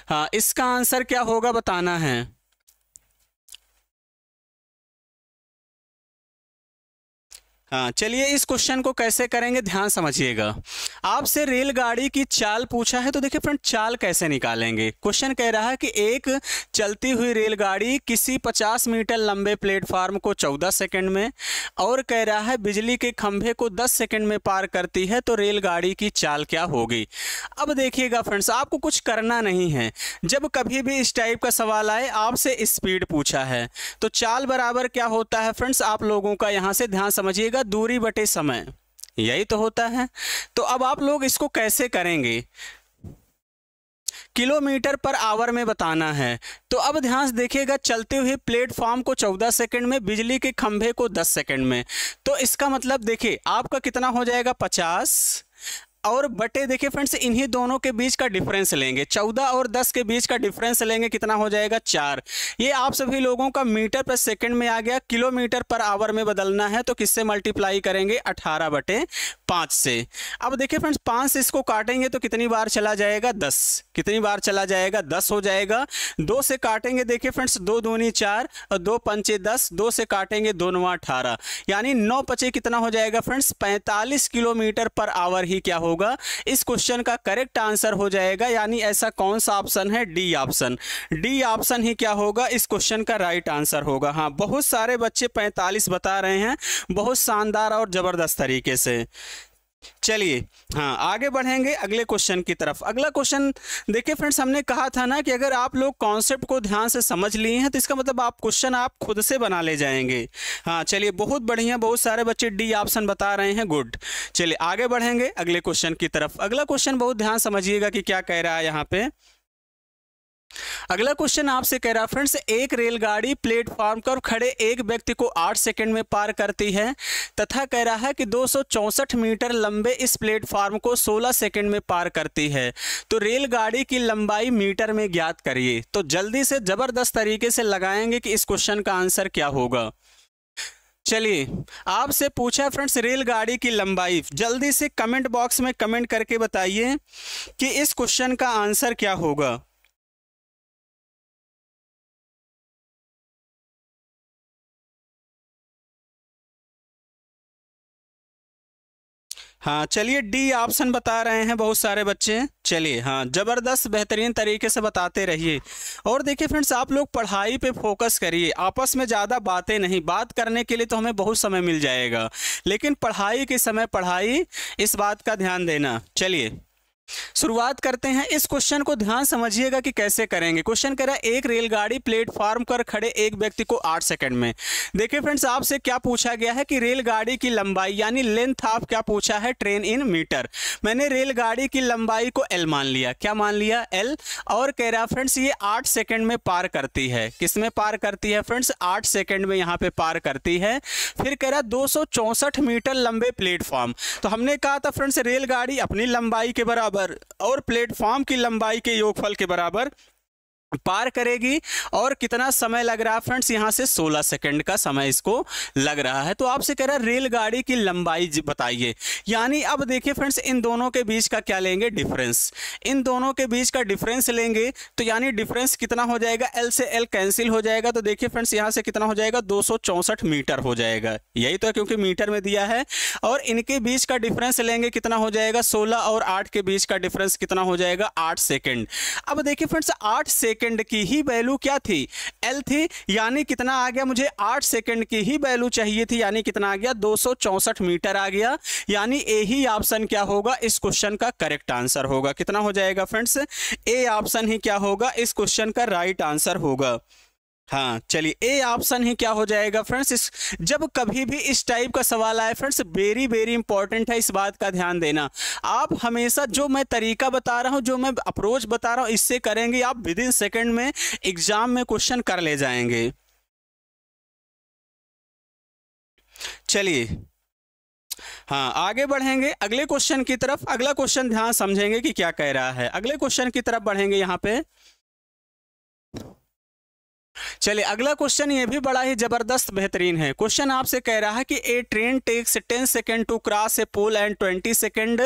हाँ इसका आंसर क्या होगा बताना है हाँ चलिए इस क्वेश्चन को कैसे करेंगे ध्यान समझिएगा आपसे रेलगाड़ी की चाल पूछा है तो देखिए फ्रेंड चाल कैसे निकालेंगे क्वेश्चन कह रहा है कि एक चलती हुई रेलगाड़ी किसी 50 मीटर लंबे प्लेटफार्म को 14 सेकंड में और कह रहा है बिजली के खंभे को 10 सेकंड में पार करती है तो रेलगाड़ी की चाल क्या होगी अब देखिएगा फ्रेंड्स आपको कुछ करना नहीं है जब कभी भी इस टाइप का सवाल आए आपसे स्पीड पूछा है तो चाल बराबर क्या होता है फ्रेंड्स आप लोगों का यहाँ से ध्यान समझिएगा होगा दूरी बटे समय यही तो होता है तो अब आप लोग इसको कैसे करेंगे किलोमीटर पर आवर में बताना है तो अब ध्यान से देखिएगा चलते हुए प्लेटफॉर्म को 14 सेकंड में बिजली के खंभे को 10 सेकंड में तो इसका मतलब देखिए आपका कितना हो जाएगा 50 और बटे देखिए फ्रेंड्स इन्हीं दोनों के बीच का डिफरेंस लेंगे चौदह और दस के बीच का डिफरेंस लेंगे कितना हो जाएगा चार ये आप सभी लोगों का मीटर पर सेकंड में आ गया किलोमीटर पर आवर में बदलना है तो किससे मल्टीप्लाई करेंगे अठारह बटे पाँच से अब देखिए फ्रेंड्स पाँच से इसको काटेंगे तो कितनी बार चला जाएगा दस कितनी बार चला जाएगा दस हो जाएगा दो से काटेंगे देखिए फ्रेंड्स दो दूनी चार और दो पंचे दस दो से काटेंगे दो नवा अठारह यानी नौ पचे कितना हो जाएगा फ्रेंड्स पैंतालीस किलोमीटर पर आवर ही क्या हो होगा इस क्वेश्चन का करेक्ट आंसर हो जाएगा यानी ऐसा कौन सा ऑप्शन है डी ऑप्शन डी ऑप्शन ही क्या होगा इस क्वेश्चन का राइट आंसर होगा हाँ बहुत सारे बच्चे पैंतालीस बता रहे हैं बहुत शानदार और ज़बरदस्त तरीके से चलिए हाँ आगे बढ़ेंगे अगले क्वेश्चन की तरफ अगला क्वेश्चन देखिए फ्रेंड्स हमने कहा था ना कि अगर आप लोग कॉन्सेप्ट को ध्यान से समझ लिए हैं तो इसका मतलब आप क्वेश्चन आप खुद से बना ले जाएंगे हाँ चलिए बहुत बढ़िया बहुत सारे बच्चे डी ऑप्शन बता रहे हैं गुड चलिए आगे बढ़ेंगे अगले क्वेश्चन की तरफ अगला क्वेश्चन बहुत ध्यान समझिएगा कि क्या कह रहा है यहाँ पर अगला क्वेश्चन आपसे कह रहा फ्रेंड्स एक रेलगाड़ी प्लेटफॉर्म पर खड़े एक व्यक्ति को 8 सेकंड में पार करती है तथा कह रहा है कि दो मीटर लंबे इस प्लेटफॉर्म को 16 सेकंड में पार करती है तो रेलगाड़ी की लंबाई मीटर में ज्ञात करिए तो जल्दी से जबरदस्त तरीके से लगाएंगे कि इस क्वेश्चन का आंसर क्या होगा चलिए आपसे पूछा फ्रेंड्स रेलगाड़ी की लंबाई जल्दी से कमेंट बॉक्स में कमेंट करके बताइए कि इस क्वेश्चन का आंसर क्या होगा हाँ चलिए डी ऑप्शन बता रहे हैं बहुत सारे बच्चे चलिए हाँ ज़बरदस्त बेहतरीन तरीके से बताते रहिए और देखिए फ्रेंड्स आप लोग पढ़ाई पे फोकस करिए आपस में ज़्यादा बातें नहीं बात करने के लिए तो हमें बहुत समय मिल जाएगा लेकिन पढ़ाई के समय पढ़ाई इस बात का ध्यान देना चलिए शुरुआत करते हैं इस क्वेश्चन को ध्यान समझिएगा कि कैसे करेंगे क्वेश्चन कह रहा है एक रेलगाड़ी प्लेटफॉर्म पर खड़े एक व्यक्ति को आठ सेकंड में देखिए फ्रेंड्स आपसे क्या पूछा गया है कि रेलगाड़ी की लंबाई यानी लेंथ ऑफ क्या पूछा है ट्रेन इन मीटर मैंने रेलगाड़ी की लंबाई को एल मान लिया क्या मान लिया एल और कह रहा फ्रेंड्स ये आठ सेकेंड में पार करती है किस में पार करती है फ्रेंड्स आठ सेकेंड में यहाँ पे पार करती है फिर कह रहा दो मीटर लंबे प्लेटफॉर्म तो हमने कहा था फ्रेंड्स रेलगाड़ी अपनी लंबाई के बराबर बराबर और प्लेटफॉर्म की लंबाई के योगफल के बराबर पार करेगी और कितना समय लग रहा है फ्रेंड्स यहाँ से 16 सेकंड का समय इसको लग रहा है तो आपसे कह रहा है रेलगाड़ी की लंबाई बताइए यानी अब देखिए फ्रेंड्स इन दोनों के बीच का क्या लेंगे डिफरेंस इन दोनों के बीच का डिफरेंस लेंगे तो यानी डिफरेंस कितना हो जाएगा एल से एल कैंसिल हो जाएगा तो देखिए फ्रेंड्स यहाँ से कितना हो जाएगा दो मीटर हो जाएगा यही तो है क्योंकि मीटर में दिया है और इनके बीच का डिफरेंस लेंगे कितना हो जाएगा सोलह और आठ के बीच का डिफरेंस कितना हो जाएगा आठ सेकेंड अब देखिए फ्रेंड्स आठ सेकेंड सेकंड की ही वैल्यू क्या थी एल थी यानी कितना आ गया मुझे आठ सेकंड की ही वैल्यू चाहिए थी यानी कितना आ गया दो मीटर आ गया यानी ए ही ऑप्शन क्या होगा इस क्वेश्चन का करेक्ट आंसर होगा कितना हो जाएगा फ्रेंड्स ए ऑप्शन ही क्या होगा इस क्वेश्चन का राइट आंसर होगा हाँ चलिए ए ऑप्शन ही क्या हो जाएगा फ्रेंड्स जब कभी भी इस टाइप का सवाल आए फ्रेंड्स वेरी वेरी इंपॉर्टेंट है इस बात का ध्यान देना आप हमेशा जो मैं तरीका बता रहा हूँ जो मैं अप्रोच बता रहा हूँ इससे करेंगे आप विद इन सेकेंड में एग्जाम में क्वेश्चन कर ले जाएंगे चलिए हाँ आगे बढ़ेंगे अगले क्वेश्चन की तरफ अगला क्वेश्चन ध्यान समझेंगे कि क्या कह रहा है अगले क्वेश्चन की तरफ बढ़ेंगे यहाँ पे चलिए अगला क्वेश्चन ये भी बड़ा ही जबरदस्त बेहतरीन है क्वेश्चन आपसे कह रहा है कि a train takes 10 second to cross a pole and 20 second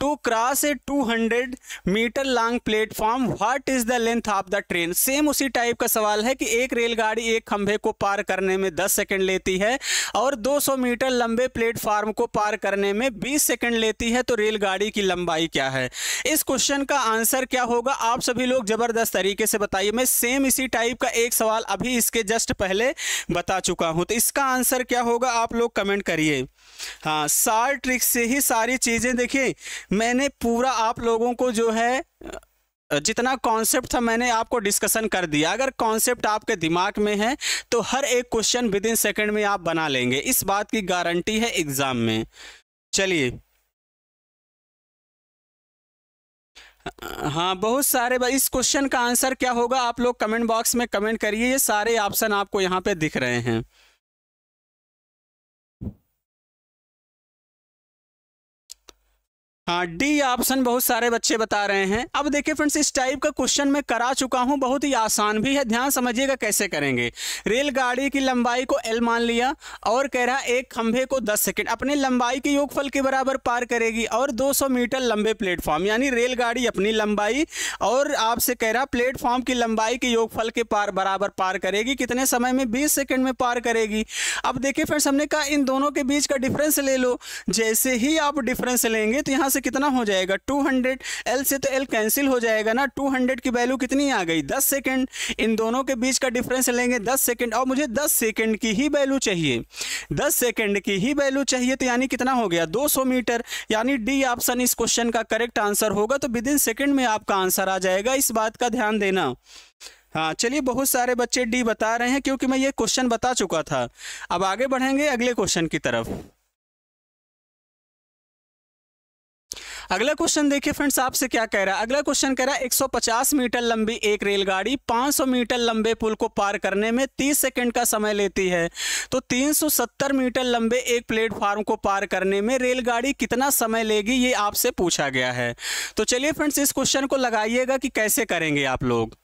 to cross a 200 metre long platform what is the length of the train same उसी टाइप का सवाल है कि एक रेलगाड़ी एक खंभे को पार करने में 10 सेकेंड लेती है और 200 मीटर लंबे प्लेटफॉर्म को पार करने में 20 सेकेंड लेती है तो रेलगाड़ी की लंबाई क्या है इस क्वेश्चन का आंसर क्या होगा आप सभी लोग जबरदस्त तरीके से बताइए मैं सेम इसी टाइप का एक सवाल अभी इसके जस्ट पहले बता चुका हूँ तो इसका आंसर क्या होगा आप लोग कमेंट करिए हाँ सार ट्रिक से ही सारी चीज़ें देखिए मैंने पूरा आप लोगों को जो है जितना कॉन्सेप्ट था मैंने आपको डिस्कशन कर दिया अगर कॉन्सेप्ट आपके दिमाग में है तो हर एक क्वेश्चन विद इन सेकेंड में आप बना लेंगे इस बात की गारंटी है एग्ज़ाम में चलिए हाँ बहुत सारे इस क्वेश्चन का आंसर क्या होगा आप लोग कमेंट बॉक्स में कमेंट करिए ये सारे ऑप्शन आपको यहाँ पे दिख रहे हैं हाँ डी ऑप्शन बहुत सारे बच्चे बता रहे हैं अब देखिए फ्रेंड्स इस टाइप का क्वेश्चन मैं करा चुका हूँ बहुत ही आसान भी है ध्यान समझिएगा कैसे करेंगे रेलगाड़ी की लंबाई को एल मान लिया और कह रहा एक खंभे को 10 सेकंड अपने लंबाई के योगफल के बराबर पार करेगी और 200 मीटर लंबे प्लेटफॉर्म यानी रेलगाड़ी अपनी लंबाई और आपसे कह रहा प्लेटफॉर्म की लंबाई के योगफल के पार बराबर पार करेगी कितने समय में बीस सेकेंड में पार करेगी अब देखिए फ्रेंड्स हमने कहा इन दोनों के बीच का डिफरेंस ले लो जैसे ही आप डिफरेंस लेंगे तो यहाँ से कितना हो जाएगा 200 एल से तो एल कैंसिल हो जाएगा ना 200 की वैल्यू कितनी आ गई 10 सेकेंड इन दोनों के बीच का डिफरेंस लेंगे 10 सेकेंड और मुझे 10 सेकेंड की ही वैल्यू चाहिए 10 सेकेंड की ही वैल्यू चाहिए तो यानी कितना हो गया 200 मीटर यानी डी ऑप्शन इस क्वेश्चन का करेक्ट आंसर होगा तो विद इन सेकेंड में आपका आंसर आ जाएगा इस बात का ध्यान देना हाँ चलिए बहुत सारे बच्चे डी बता रहे हैं क्योंकि मैं ये क्वेश्चन बता चुका था अब आगे बढ़ेंगे अगले क्वेश्चन की तरफ अगला क्वेश्चन देखिए फ्रेंड्स आपसे क्या कह रहा है अगला क्वेश्चन कह रहा है 150 मीटर लंबी एक रेलगाड़ी 500 मीटर लंबे पुल को पार करने में 30 सेकंड का समय लेती है तो 370 मीटर लंबे एक प्लेटफार्म को पार करने में रेलगाड़ी कितना समय लेगी ये आपसे पूछा गया है तो चलिए फ्रेंड्स इस क्वेश्चन को लगाइएगा कि कैसे करेंगे आप लोग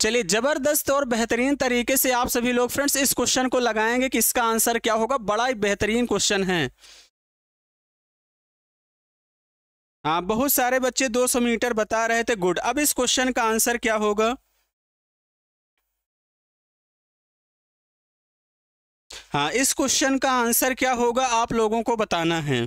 चलिए जबरदस्त और बेहतरीन तरीके से आप सभी लोग फ्रेंड्स इस क्वेश्चन को लगाएंगे कि इसका आंसर क्या होगा बड़ा ही बेहतरीन क्वेश्चन है हाँ बहुत सारे बच्चे 200 मीटर बता रहे थे गुड अब इस क्वेश्चन का आंसर क्या होगा हाँ इस क्वेश्चन का आंसर क्या होगा आप लोगों को बताना है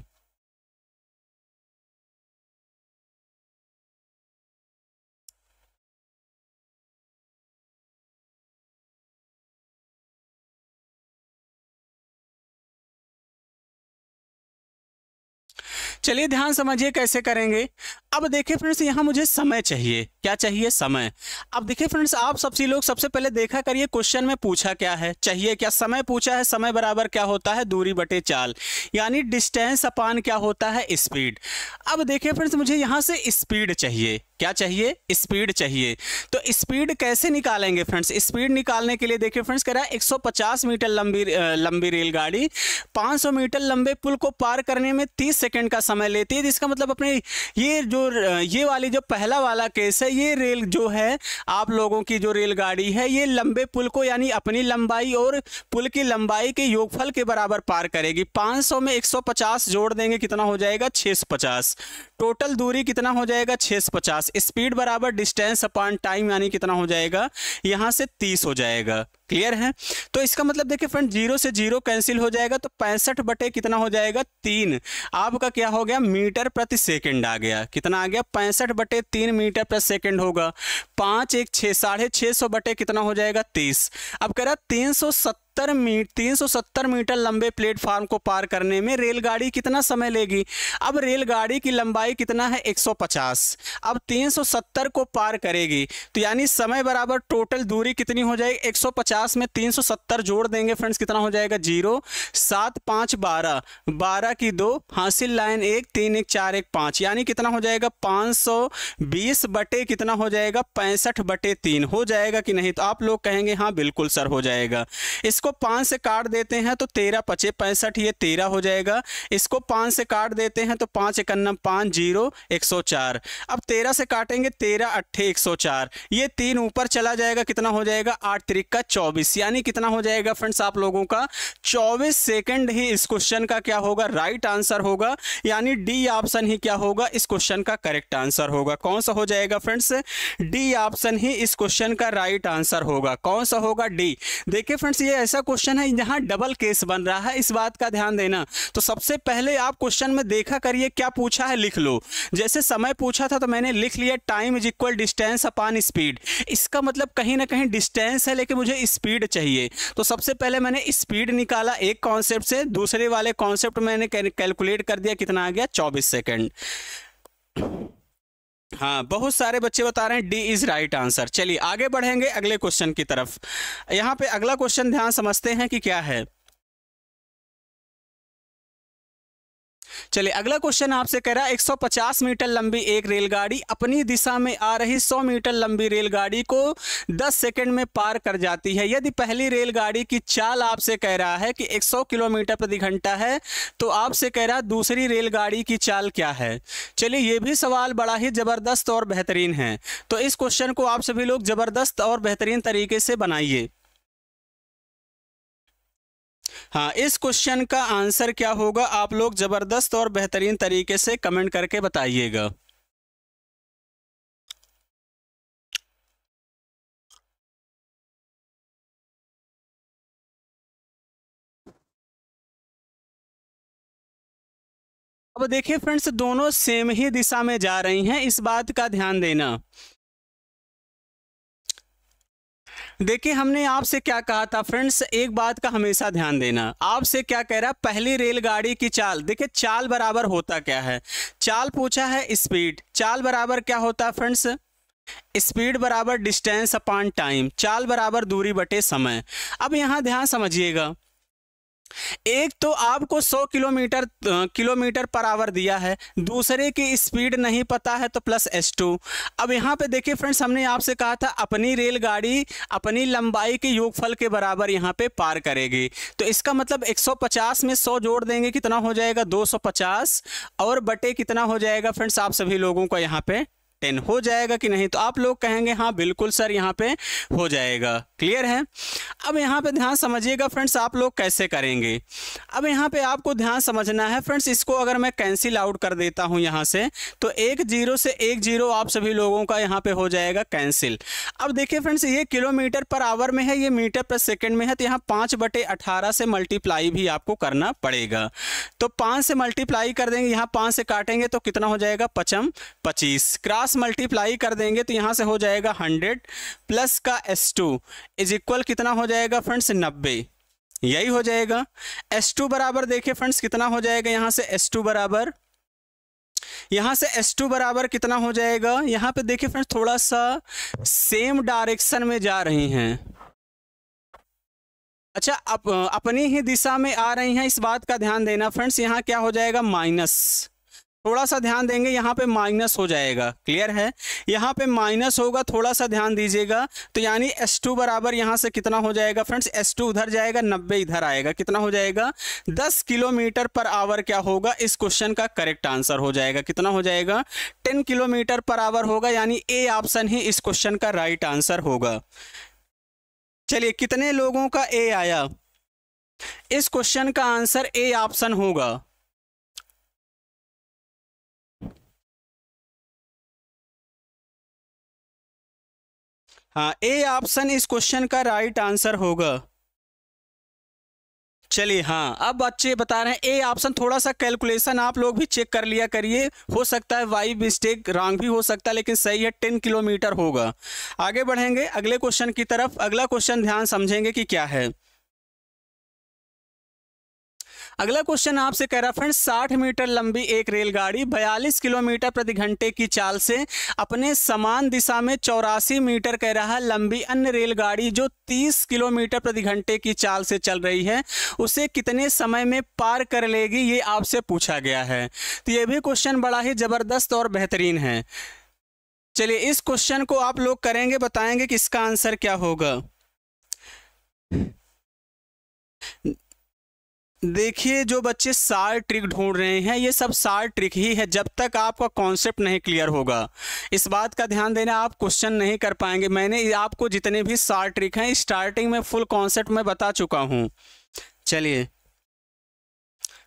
चलिए ध्यान समझिए कैसे करेंगे अब देखिए फ्रेंड्स यहाँ मुझे समय चाहिए क्या चाहिए समय अब देखिए फ्रेंड्स आप सबसे लोग सबसे पहले देखा करिए क्वेश्चन में पूछा क्या है चाहिए क्या समय पूछा है समय बराबर क्या होता है दूरी बटे चाल यानी डिस्टेंस अपान क्या होता है स्पीड अब देखिए फ्रेंड्स मुझे यहाँ से स्पीड चाहिए क्या चाहिए स्पीड चाहिए तो स्पीड कैसे निकालेंगे फ्रेंड्स स्पीड निकालने के लिए देखिए फ्रेंड्स कह रहा है 150 मीटर लंबी लंबी रेलगाड़ी 500 मीटर लंबे पुल को पार करने में 30 सेकंड का समय लेती है जिसका मतलब अपने ये जो ये वाली जो पहला वाला केस है ये रेल जो है आप लोगों की जो रेलगाड़ी है ये लंबे पुल को यानी अपनी लंबाई और पुल की लंबाई के योगफल के बराबर पार करेगी पाँच में एक जोड़ देंगे कितना हो जाएगा छः टोटल दूरी कितना हो जाएगा छः स्पीड बराबर डिस्टेंस अपॉन टाइम यानी कितना हो जाएगा यहाँ से तीस हो जाएगा क्लियर है तो इसका मतलब देखिए फ्रेंड जीरो से जीरो कैंसिल हो जाएगा तो पैंसठ बटे कितना हो जाएगा तीन आपका क्या हो गया मीटर प्रति सेकेंड आ गया कितना आ गया पैंसठ बटे तीन मीटर प्रति सेकेंड होगा पाँच एक छः साढ़े छः सौ बटे कितना हो जाएगा तीस अब कह रहा तीन सौ सत्तर मीट तीन सौ सत्तर मीटर लंबे प्लेटफार्म को पार करने में रेलगाड़ी कितना समय लेगी अब रेलगाड़ी की लंबाई कितना है पचास अब सत्तर को पार करेगी तो यानी समय बराबर टोटल दूरी कितनी हो जाएगी पचास पचास में तीन सौ सत्तर जोड़ देंगे फ्रेंड्स कितना हो जाएगा जीरो सात पाँच बारह बारह की दो हासिल लाइन एक तीन एक चार एक पाँच यानी कितना हो जाएगा पाँच सौ बीस बटे कितना हो जाएगा पैंसठ बटे तीन हो जाएगा कि नहीं तो आप लोग कहेंगे हाँ बिल्कुल सर हो जाएगा इसको पाँच से काट देते हैं तो तेरह पचे पैंसठ ये तेरह हो जाएगा इसको पाँच से काट देते हैं तो पाँच इकन्नम पाँच जीरो एक सौ चार अब तेरह से काटेंगे तेरह अट्ठे एक सौ चार ये तीन ऊपर चला जाएगा कितना हो जाएगा आठ तरीक का चौबीस चौबीस यानी कितना हो जाएगा फ्रेंड्स आप लोगों का चौबीस सेकंड ही इस क्वेश्चन का क्या होगा राइट आंसर होगा यानी डी ऑप्शन ही क्या होगा इस क्वेश्चन का करेक्ट आंसर होगा कौन सा हो जाएगा फ्रेंड्स डी ऑप्शन ही इस क्वेश्चन का राइट आंसर होगा कौन सा होगा डी देखिए फ्रेंड्स ये ऐसा क्वेश्चन है जहां डबल केस बन रहा है इस बात का ध्यान देना तो सबसे पहले आप क्वेश्चन में देखा करिए क्या पूछा है लिख लो जैसे समय पूछा था तो मैंने लिख लिया time is equal distance upon speed इसका मतलब कहीं ना कहीं डिस्टेंस है लेकिन मुझे स्पीड चाहिए तो सबसे पहले मैंने स्पीड निकाला एक कॉन्सेप्ट से दूसरे वाले कॉन्सेप्ट मैंने कैलकुलेट कर दिया कितना आ गया चौबीस सेकेंड हाँ बहुत सारे बच्चे बता रहे हैं डी इज राइट आंसर चलिए आगे बढ़ेंगे अगले क्वेश्चन की तरफ यहाँ पे अगला क्वेश्चन ध्यान समझते हैं कि क्या है चलिए अगला क्वेश्चन आपसे कह रहा है एक मीटर लंबी एक रेलगाड़ी अपनी दिशा में आ रही 100 मीटर लंबी रेलगाड़ी को 10 सेकंड में पार कर जाती है यदि पहली रेलगाड़ी की चाल आपसे कह रहा है कि 100 किलोमीटर प्रति घंटा है तो आपसे कह रहा दूसरी रेलगाड़ी की चाल क्या है चलिए ये भी सवाल बड़ा ही ज़बरदस्त और बेहतरीन है तो इस क्वेश्चन को आप सभी लोग ज़बरदस्त और बेहतरीन तरीके से बनाइए हाँ इस क्वेश्चन का आंसर क्या होगा आप लोग ज़बरदस्त और बेहतरीन तरीके से कमेंट करके बताइएगा अब देखिए फ्रेंड्स दोनों सेम ही दिशा में जा रही हैं इस बात का ध्यान देना देखिए हमने आपसे क्या कहा था फ्रेंड्स एक बात का हमेशा ध्यान देना आपसे क्या कह रहा है पहली रेलगाड़ी की चाल देखिए चाल बराबर होता क्या है चाल पूछा है स्पीड चाल बराबर क्या होता है फ्रेंड्स स्पीड बराबर डिस्टेंस अपॉन टाइम चाल बराबर दूरी बटे समय अब यहाँ ध्यान समझिएगा एक तो आपको 100 किलोमीटर किलोमीटर पर आवर दिया है दूसरे की स्पीड नहीं पता है तो प्लस एस टू अब यहाँ पे देखिए फ्रेंड्स हमने आपसे कहा था अपनी रेलगाड़ी अपनी लंबाई के योगफल के बराबर यहाँ पे पार करेगी तो इसका मतलब 150 में 100 जोड़ देंगे कितना हो जाएगा 250 और बटे कितना हो जाएगा फ्रेंड्स आप सभी लोगों का यहाँ पे टेन हो जाएगा कि नहीं तो आप लोग कहेंगे हाँ बिल्कुल सर यहाँ पे हो जाएगा क्लियर है अब यहाँ पे ध्यान समझिएगा फ्रेंड्स आप लोग कैसे करेंगे अब यहाँ पे आपको ध्यान समझना है फ्रेंड्स इसको अगर मैं कैंसिल आउट कर देता हूँ यहाँ से तो एक जीरो से एक जीरो आप सभी लोगों का यहाँ पे हो जाएगा कैंसिल अब देखिए फ्रेंड्स ये किलोमीटर पर आवर में है ये मीटर पर सेकेंड में है तो यहाँ पाँच बटे अठारह से मल्टीप्लाई भी आपको करना पड़ेगा तो पाँच से मल्टीप्लाई कर देंगे यहाँ पाँच से काटेंगे तो कितना हो जाएगा पचम पच्चीस क्रॉस मल्टीप्लाई कर देंगे तो यहाँ से हो जाएगा हंड्रेड प्लस का एस टू इज इक्वल कितना हो जाएगा फ्रेंड्स नब्बे यही हो जाएगा एस टू बराबर देखिए फ्रेंड्स कितना हो जाएगा यहां से एस टू बराबर यहां से टू बराबर कितना हो जाएगा यहां पे देखिए फ्रेंड्स थोड़ा सा सेम डायरेक्शन में जा रही हैं अच्छा अप, अपनी ही दिशा में आ रही हैं इस बात का ध्यान देना फ्रेंड्स यहाँ क्या हो जाएगा माइनस थोड़ा सा ध्यान देंगे यहाँ पे माइनस हो जाएगा क्लियर है यहाँ पे माइनस होगा थोड़ा सा ध्यान दीजिएगा तो यानी S2 बराबर यहाँ से कितना हो जाएगा फ्रेंड्स S2 उधर जाएगा 90 इधर आएगा कितना हो जाएगा 10 किलोमीटर पर आवर क्या होगा इस क्वेश्चन का करेक्ट आंसर हो जाएगा कितना हो जाएगा 10 किलोमीटर पर आवर होगा यानी ए ऑप्शन ही इस क्वेश्चन का राइट आंसर होगा चलिए कितने लोगों का ए आया इस क्वेश्चन का आंसर ए ऑप्शन होगा हाँ ए ऑप्शन इस क्वेश्चन का राइट आंसर होगा चलिए हाँ अब बच्चे बता रहे हैं ए ऑप्शन थोड़ा सा कैलकुलेशन आप लोग भी चेक कर लिया करिए हो सकता है वाई मिस्टेक रॉन्ग भी हो सकता है लेकिन सही है टेन किलोमीटर होगा आगे बढ़ेंगे अगले क्वेश्चन की तरफ अगला क्वेश्चन ध्यान समझेंगे कि क्या है अगला क्वेश्चन आपसे कह रहा फ्रेंड 60 मीटर लंबी एक रेलगाड़ी 42 किलोमीटर प्रति घंटे की चाल से अपने समान दिशा में चौरासी मीटर कह रहा लंबी अन्य रेलगाड़ी जो 30 किलोमीटर प्रति घंटे की चाल से चल रही है उसे कितने समय में पार कर लेगी ये आपसे पूछा गया है तो ये भी क्वेश्चन बड़ा ही ज़बरदस्त और बेहतरीन है चलिए इस क्वेश्चन को आप लोग करेंगे बताएंगे कि इसका आंसर क्या होगा देखिए जो बच्चे सार ट्रिक ढूंढ रहे हैं ये सब सार ट्रिक ही है जब तक आपका कॉन्सेप्ट नहीं क्लियर होगा इस बात का ध्यान देना आप क्वेश्चन नहीं कर पाएंगे मैंने आपको जितने भी सार ट्रिक हैं स्टार्टिंग में फुल कॉन्सेप्ट में बता चुका हूँ चलिए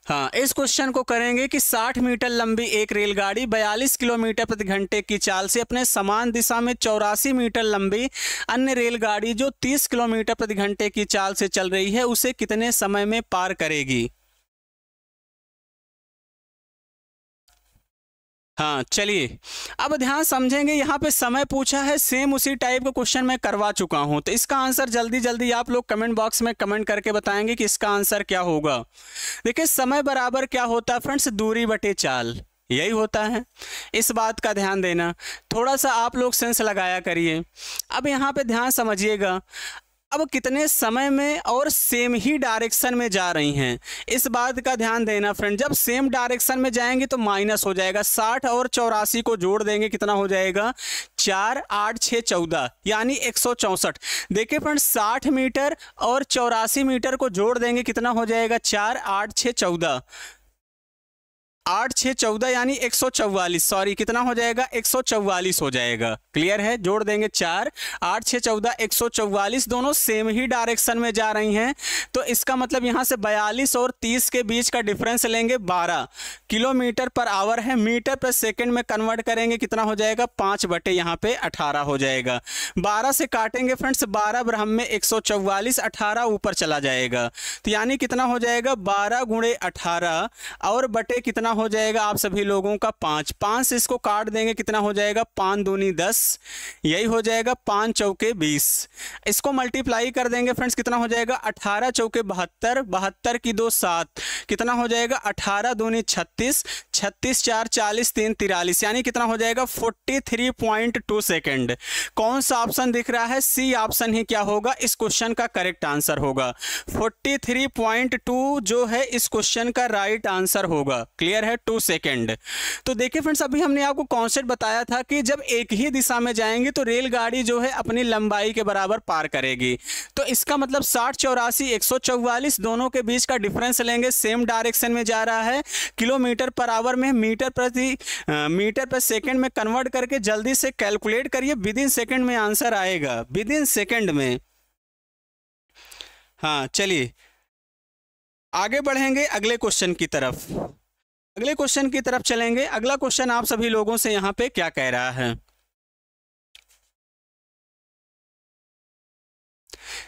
हाँ इस क्वेश्चन को करेंगे कि 60 मीटर लंबी एक रेलगाड़ी 42 किलोमीटर प्रति घंटे की चाल से अपने समान दिशा में चौरासी मीटर लंबी अन्य रेलगाड़ी जो 30 किलोमीटर प्रति घंटे की चाल से चल रही है उसे कितने समय में पार करेगी हाँ चलिए अब ध्यान समझेंगे यहाँ पे समय पूछा है सेम उसी टाइप का क्वेश्चन मैं करवा चुका हूँ तो इसका आंसर जल्दी जल्दी आप लोग कमेंट बॉक्स में कमेंट करके बताएंगे कि इसका आंसर क्या होगा देखिए समय बराबर क्या होता है फ्रेंड्स दूरी बटे चाल यही होता है इस बात का ध्यान देना थोड़ा सा आप लोग सेंस लगाया करिए अब यहाँ पे ध्यान समझिएगा अब कितने समय में और सेम ही डायरेक्शन में जा रही हैं इस बात का ध्यान देना फ्रेंड जब सेम डायरेक्शन में जाएंगे तो माइनस हो जाएगा साठ और चौरासी को जोड़ देंगे कितना हो जाएगा चार आठ छः चौदह यानी एक सौ चौंसठ देखिए फ्रेंड साठ मीटर और चौरासी मीटर को जोड़ देंगे कितना हो जाएगा चार आठ छः चौदह आठ छः चौदह यानी एक सौ चौवालीस सॉरी कितना हो जाएगा एक सौ चौवालीस हो जाएगा क्लियर है जोड़ देंगे चार आठ छः चौदह एक सौ चौवालीस दोनों सेम ही डायरेक्शन में जा रही हैं तो इसका मतलब यहाँ से बयालीस और तीस के बीच का डिफरेंस लेंगे बारह किलोमीटर पर आवर है मीटर पर सेकेंड में कन्वर्ट करेंगे कितना हो जाएगा पाँच बटे यहाँ पे अठारह हो जाएगा बारह से काटेंगे फ्रेंड्स बारह ब्रह्म में एक सौ चौवालीस अठारह ऊपर चला जाएगा तो यानी कितना हो जाएगा बारह गुणे अठारह और बटे कितना कितना हो जाएगा आप सभी लोगों का पांच पांच से इसको काट देंगे कितना हो जाएगा पांच दूनी दस यही हो जाएगा पांच चौके बीस इसको मल्टीप्लाई कर देंगे फ्रेंड्स कितना हो जाएगा अठारह चौके बहत्तर बहत्तर की दो सात कितना हो जाएगा अठारह दूनी छत्तीस छत्तीस चार चालीस तीन तिरालीस यानी कितना हो जाएगा forty three point two second कौन सा ऑप्शन दिख रहा है सी ऑप्शन ही क्या होगा इस क्वेश्चन का करेक्ट आंसर होगा फोर्टी थ्री पॉइंट टू जो है इस क्वेश्चन का राइट आंसर होगा क्लियर स्क्वायर है टू सेकेंड तो देखिए फ्रेंड्स अभी हमने आपको कॉन्सेप्ट बताया था कि जब एक ही दिशा में जाएंगे तो रेलगाड़ी जो है अपनी लंबाई के बराबर पार करेगी तो इसका मतलब साठ चौरासी एक दोनों के बीच का डिफरेंस लेंगे सेम डायरेक्शन में जा रहा है किलोमीटर पर आवर में मीटर प्रति मीटर पर सेकेंड में कन्वर्ट करके जल्दी से कैलकुलेट करिए विद इन सेकेंड में आंसर आएगा विद इन सेकेंड में हाँ चलिए आगे बढ़ेंगे अगले क्वेश्चन की तरफ अगले क्वेश्चन की तरफ चलेंगे अगला क्वेश्चन आप सभी लोगों से यहाँ पे क्या कह रहा है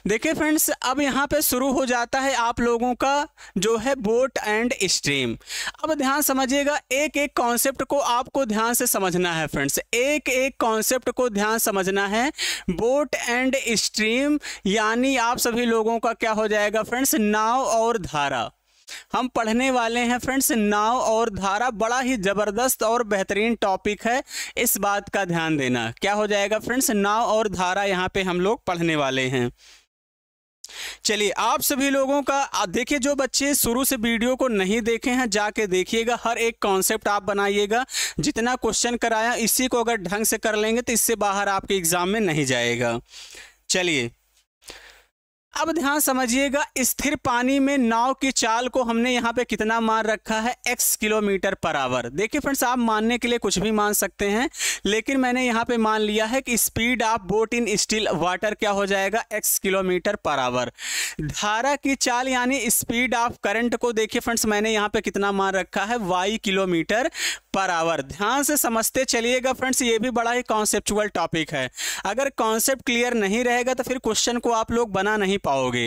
देखिए फ्रेंड्स अब यहाँ पे शुरू हो जाता है आप लोगों का जो है बोट एंड स्ट्रीम अब ध्यान समझिएगा एक एक कॉन्सेप्ट को आपको ध्यान से समझना है फ्रेंड्स एक एक कॉन्सेप्ट को ध्यान समझना है बोट एंड स्ट्रीम यानी आप सभी लोगों का क्या हो जाएगा फ्रेंड्स नाव और धारा हम पढ़ने वाले हैं फ्रेंड्स नाव और धारा बड़ा ही ज़बरदस्त और बेहतरीन टॉपिक है इस बात का ध्यान देना क्या हो जाएगा फ्रेंड्स नाव और धारा यहाँ पे हम लोग पढ़ने वाले हैं चलिए आप सभी लोगों का देखिए जो बच्चे शुरू से वीडियो को नहीं देखे हैं जाके देखिएगा हर एक कॉन्सेप्ट आप बनाइएगा जितना क्वेश्चन कराया इसी को अगर ढंग से कर लेंगे तो इससे बाहर आपके एग्जाम में नहीं जाएगा चलिए अब ध्यान समझिएगा स्थिर पानी में नाव की चाल को हमने यहाँ पे कितना मान रखा है x किलोमीटर पर आवर देखिए फ्रेंड्स आप मानने के लिए कुछ भी मान सकते हैं लेकिन मैंने यहाँ पे मान लिया है कि speed of boat in still water क्या हो जाएगा x किलोमीटर पर आवर धारा की चाल यानी स्पीड ऑफ करंट को देखिए फ्रेंड्स मैंने यहाँ पे कितना मान रखा है वाई किलोमीटर पर आवर ध्यान से समझते चलिएगा फ्रेंड्स ये भी बड़ा ही कॉन्सेप्चुअल टॉपिक है अगर कॉन्सेप्ट क्लियर नहीं रहेगा तो फिर क्वेश्चन को आप लोग बना नहीं पाओगे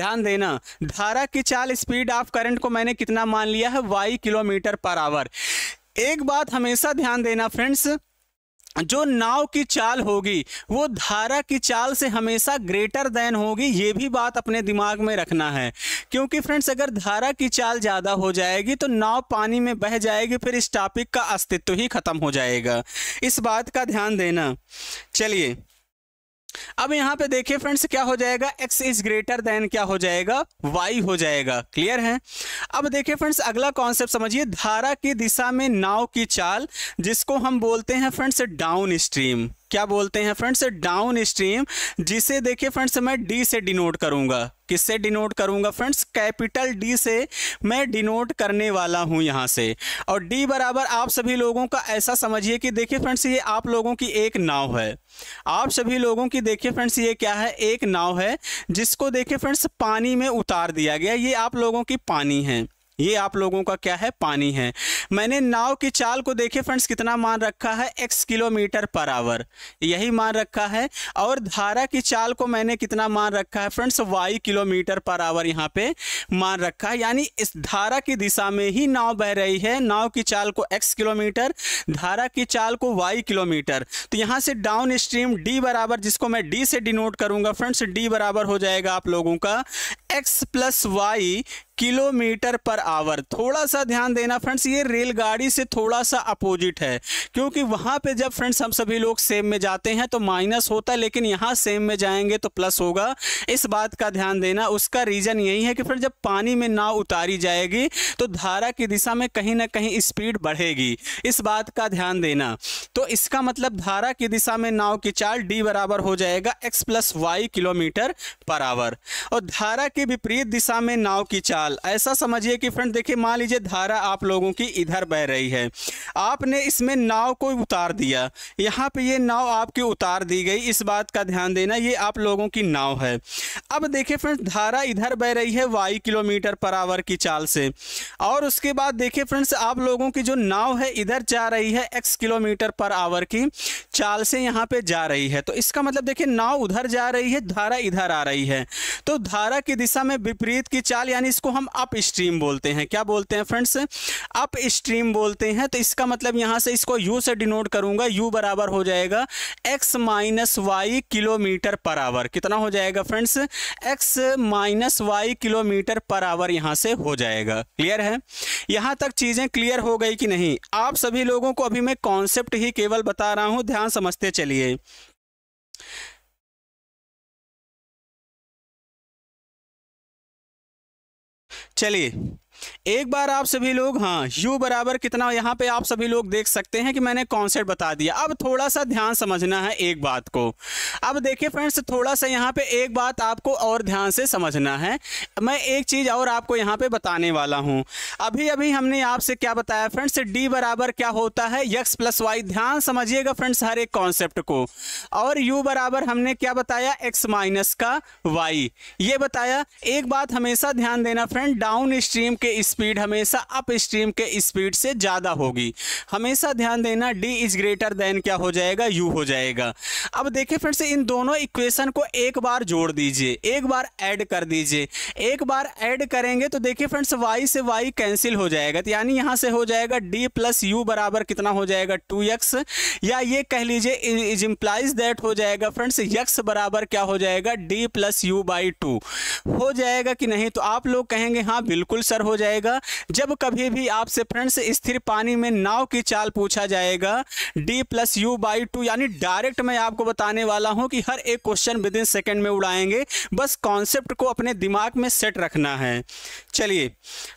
ध्यान देना धारा की चाल स्पीड ऑफ करंट को मैंने कितना मान लिया है वाई किलोमीटर पर आवर एक बात हमेशा ध्यान देना फ्रेंड्स जो नाव की चाल होगी वो धारा की चाल से हमेशा ग्रेटर देन होगी ये भी बात अपने दिमाग में रखना है क्योंकि फ्रेंड्स अगर धारा की चाल ज़्यादा हो जाएगी तो नाव पानी में बह जाएगी फिर इस टॉपिक का अस्तित्व ही खत्म हो जाएगा इस बात का ध्यान देना चलिए अब यहां पे देखिए फ्रेंड्स क्या हो जाएगा x इज ग्रेटर देन क्या हो जाएगा y हो जाएगा क्लियर है अब देखिए फ्रेंड्स अगला कॉन्सेप्ट समझिए धारा की दिशा में नाव की चाल जिसको हम बोलते हैं फ्रेंड्स डाउन स्ट्रीम क्या बोलते हैं फ्रेंड्स डाउन स्ट्रीम जिसे देखिए फ्रेंड्स मैं डी से डिनोट करूंगा किससे डिनोट करूंगा फ्रेंड्स कैपिटल डी से मैं डिनोट करने वाला हूं यहां से और डी बराबर आप सभी लोगों का ऐसा समझिए कि देखिए फ्रेंड्स ये आप लोगों की एक नाव है आप सभी लोगों की देखिए फ्रेंड्स ये क्या है एक नाव है जिसको देखिए फ्रेंड्स पानी में उतार दिया गया ये आप लोगों की पानी है ये आप लोगों का क्या है पानी है मैंने नाव की चाल को देखे फ्रेंड्स कितना मान रखा है एक्स किलोमीटर पर आवर यही मान रखा है और धारा की चाल को मैंने कितना मान रखा है friends Y kilometre per hour यहाँ पे मान रखा है यानी इस धारा की दिशा में ही नाव बह रही है नाव की चाल को एक्स किलोमीटर धारा की चाल को वाई किलोमीटर तो यहाँ से डाउन स्ट्रीम डी बराबर जिसको मैं डी से डिनोट करूंगा फ्रेंड्स डी बराबर हो जाएगा आप लोगों का X plus Y kilometre per hour थोड़ा सा ध्यान देना फ्रेंड्स ये रेलगाड़ी से थोड़ा सा अपोजिट है क्योंकि वहाँ पे जब फ्रेंड्स हम सभी लोग सेम में जाते हैं तो माइनस होता है लेकिन यहाँ सेम में जाएंगे तो प्लस होगा इस बात का ध्यान देना उसका रीज़न यही है कि फ्रेंड जब पानी में नाव उतारी जाएगी तो धारा की दिशा में कहीं ना कहीं स्पीड बढ़ेगी इस बात का ध्यान देना तो इसका मतलब धारा की दिशा में नाव की चाल डी बराबर हो जाएगा X plus Y kilometre per hour और धारा के विपरीत दिशा में नाव की चाल चाल ऐसा समझिए कि फ्रेंड देखिए मान लीजिए धारा आप लोगों की इधर बह रही है आपने इसमें नाव को उतार दिया यहाँ पे ये नाव आपकी उतार दी गई इस बात का ध्यान देना ये आप लोगों की नाव है अब देखिए फ्रेंड्स धारा इधर बह रही है वाई किलोमीटर पर आवर की चाल से और उसके बाद देखिए फ्रेंड्स आप लोगों की जो नाव है इधर जा रही है एक्स किलोमीटर पर आवर की चाल से यहाँ पे जा रही है तो इसका मतलब देखिए नाव उधर जा रही है धारा इधर आ रही है तो धारा की दिशा में विपरीत की चाल यानी इसको हम अप स्ट्रीम बोलते हैं क्या बोलते हैं फ्रेंड्स अप स्ट्रीम बोलते हैं तो इसका मतलब यहाँ से इसको यू से डिनोट करूँगा यू बराबर हो जाएगा X minus Y kilometre per hour कितना हो जाएगा friends X minus Y kilometre per hour यहाँ से हो जाएगा क्लियर है यहाँ तक चीज़ें क्लियर हो गई कि नहीं आप सभी लोगों को अभी मैं कॉन्सेप्ट ही केवल बता रहा हूँ ध्यान समझते चलिए चलिए एक बार आप सभी लोग हाँ यू बराबर कितना यहाँ पे आप सभी लोग देख सकते हैं कि मैंने कॉन्सेप्ट बता दिया अब थोड़ा सा ध्यान समझना है एक बात को अब देखिए फ्रेंड्स थोड़ा सा यहाँ पे एक बात आपको और ध्यान से समझना है मैं एक चीज़ और आपको यहाँ पे बताने वाला हूँ अभी अभी हमने आपसे क्या बताया फ्रेंड्स डी बराबर क्या होता है यक्स प्लस वाई ध्यान समझिएगा फ्रेंड्स हर एक कॉन्सेप्ट को और यू बराबर हमने क्या बताया एक्स माइनस का वाई ये बताया एक बात हमेशा ध्यान देना फ्रेंड डाउन स्ट्रीम के स्पीड हमेशा अप स्ट्रीम के स्पीड से ज़्यादा होगी हमेशा ध्यान देना डी इज ग्रेटर देन क्या हो जाएगा यू हो जाएगा अब देखिए फ्रेंड्स इन दोनों इक्वेशन को एक बार जोड़ दीजिए एक बार ऐड कर दीजिए एक बार ऐड करेंगे तो देखिए फ्रेंड्स वाई से वाई कैंसिल हो जाएगा तो यानी यहाँ से हो जाएगा डी प्लस यू बराबर कितना हो जाएगा टू यक्स या ये कह लीजिए इज इम्प्लाइज दैट हो जाएगा फ्रेंड्स यक्स बराबर क्या हो जाएगा D plus U by two हो जाएगा कि नहीं तो आप लोग कहेंगे हाँ बिल्कुल सर हो जाएगा जब कभी भी आपसे फ्रेंड्स स्थिर पानी में नाव की चाल पूछा जाएगा D plus U by two यानी डायरेक्ट मैं आपको बताने वाला हूं कि हर एक क्वेश्चन विद इन सेकेंड में उड़ाएंगे बस कॉन्सेप्ट को अपने दिमाग में सेट रखना है चलिए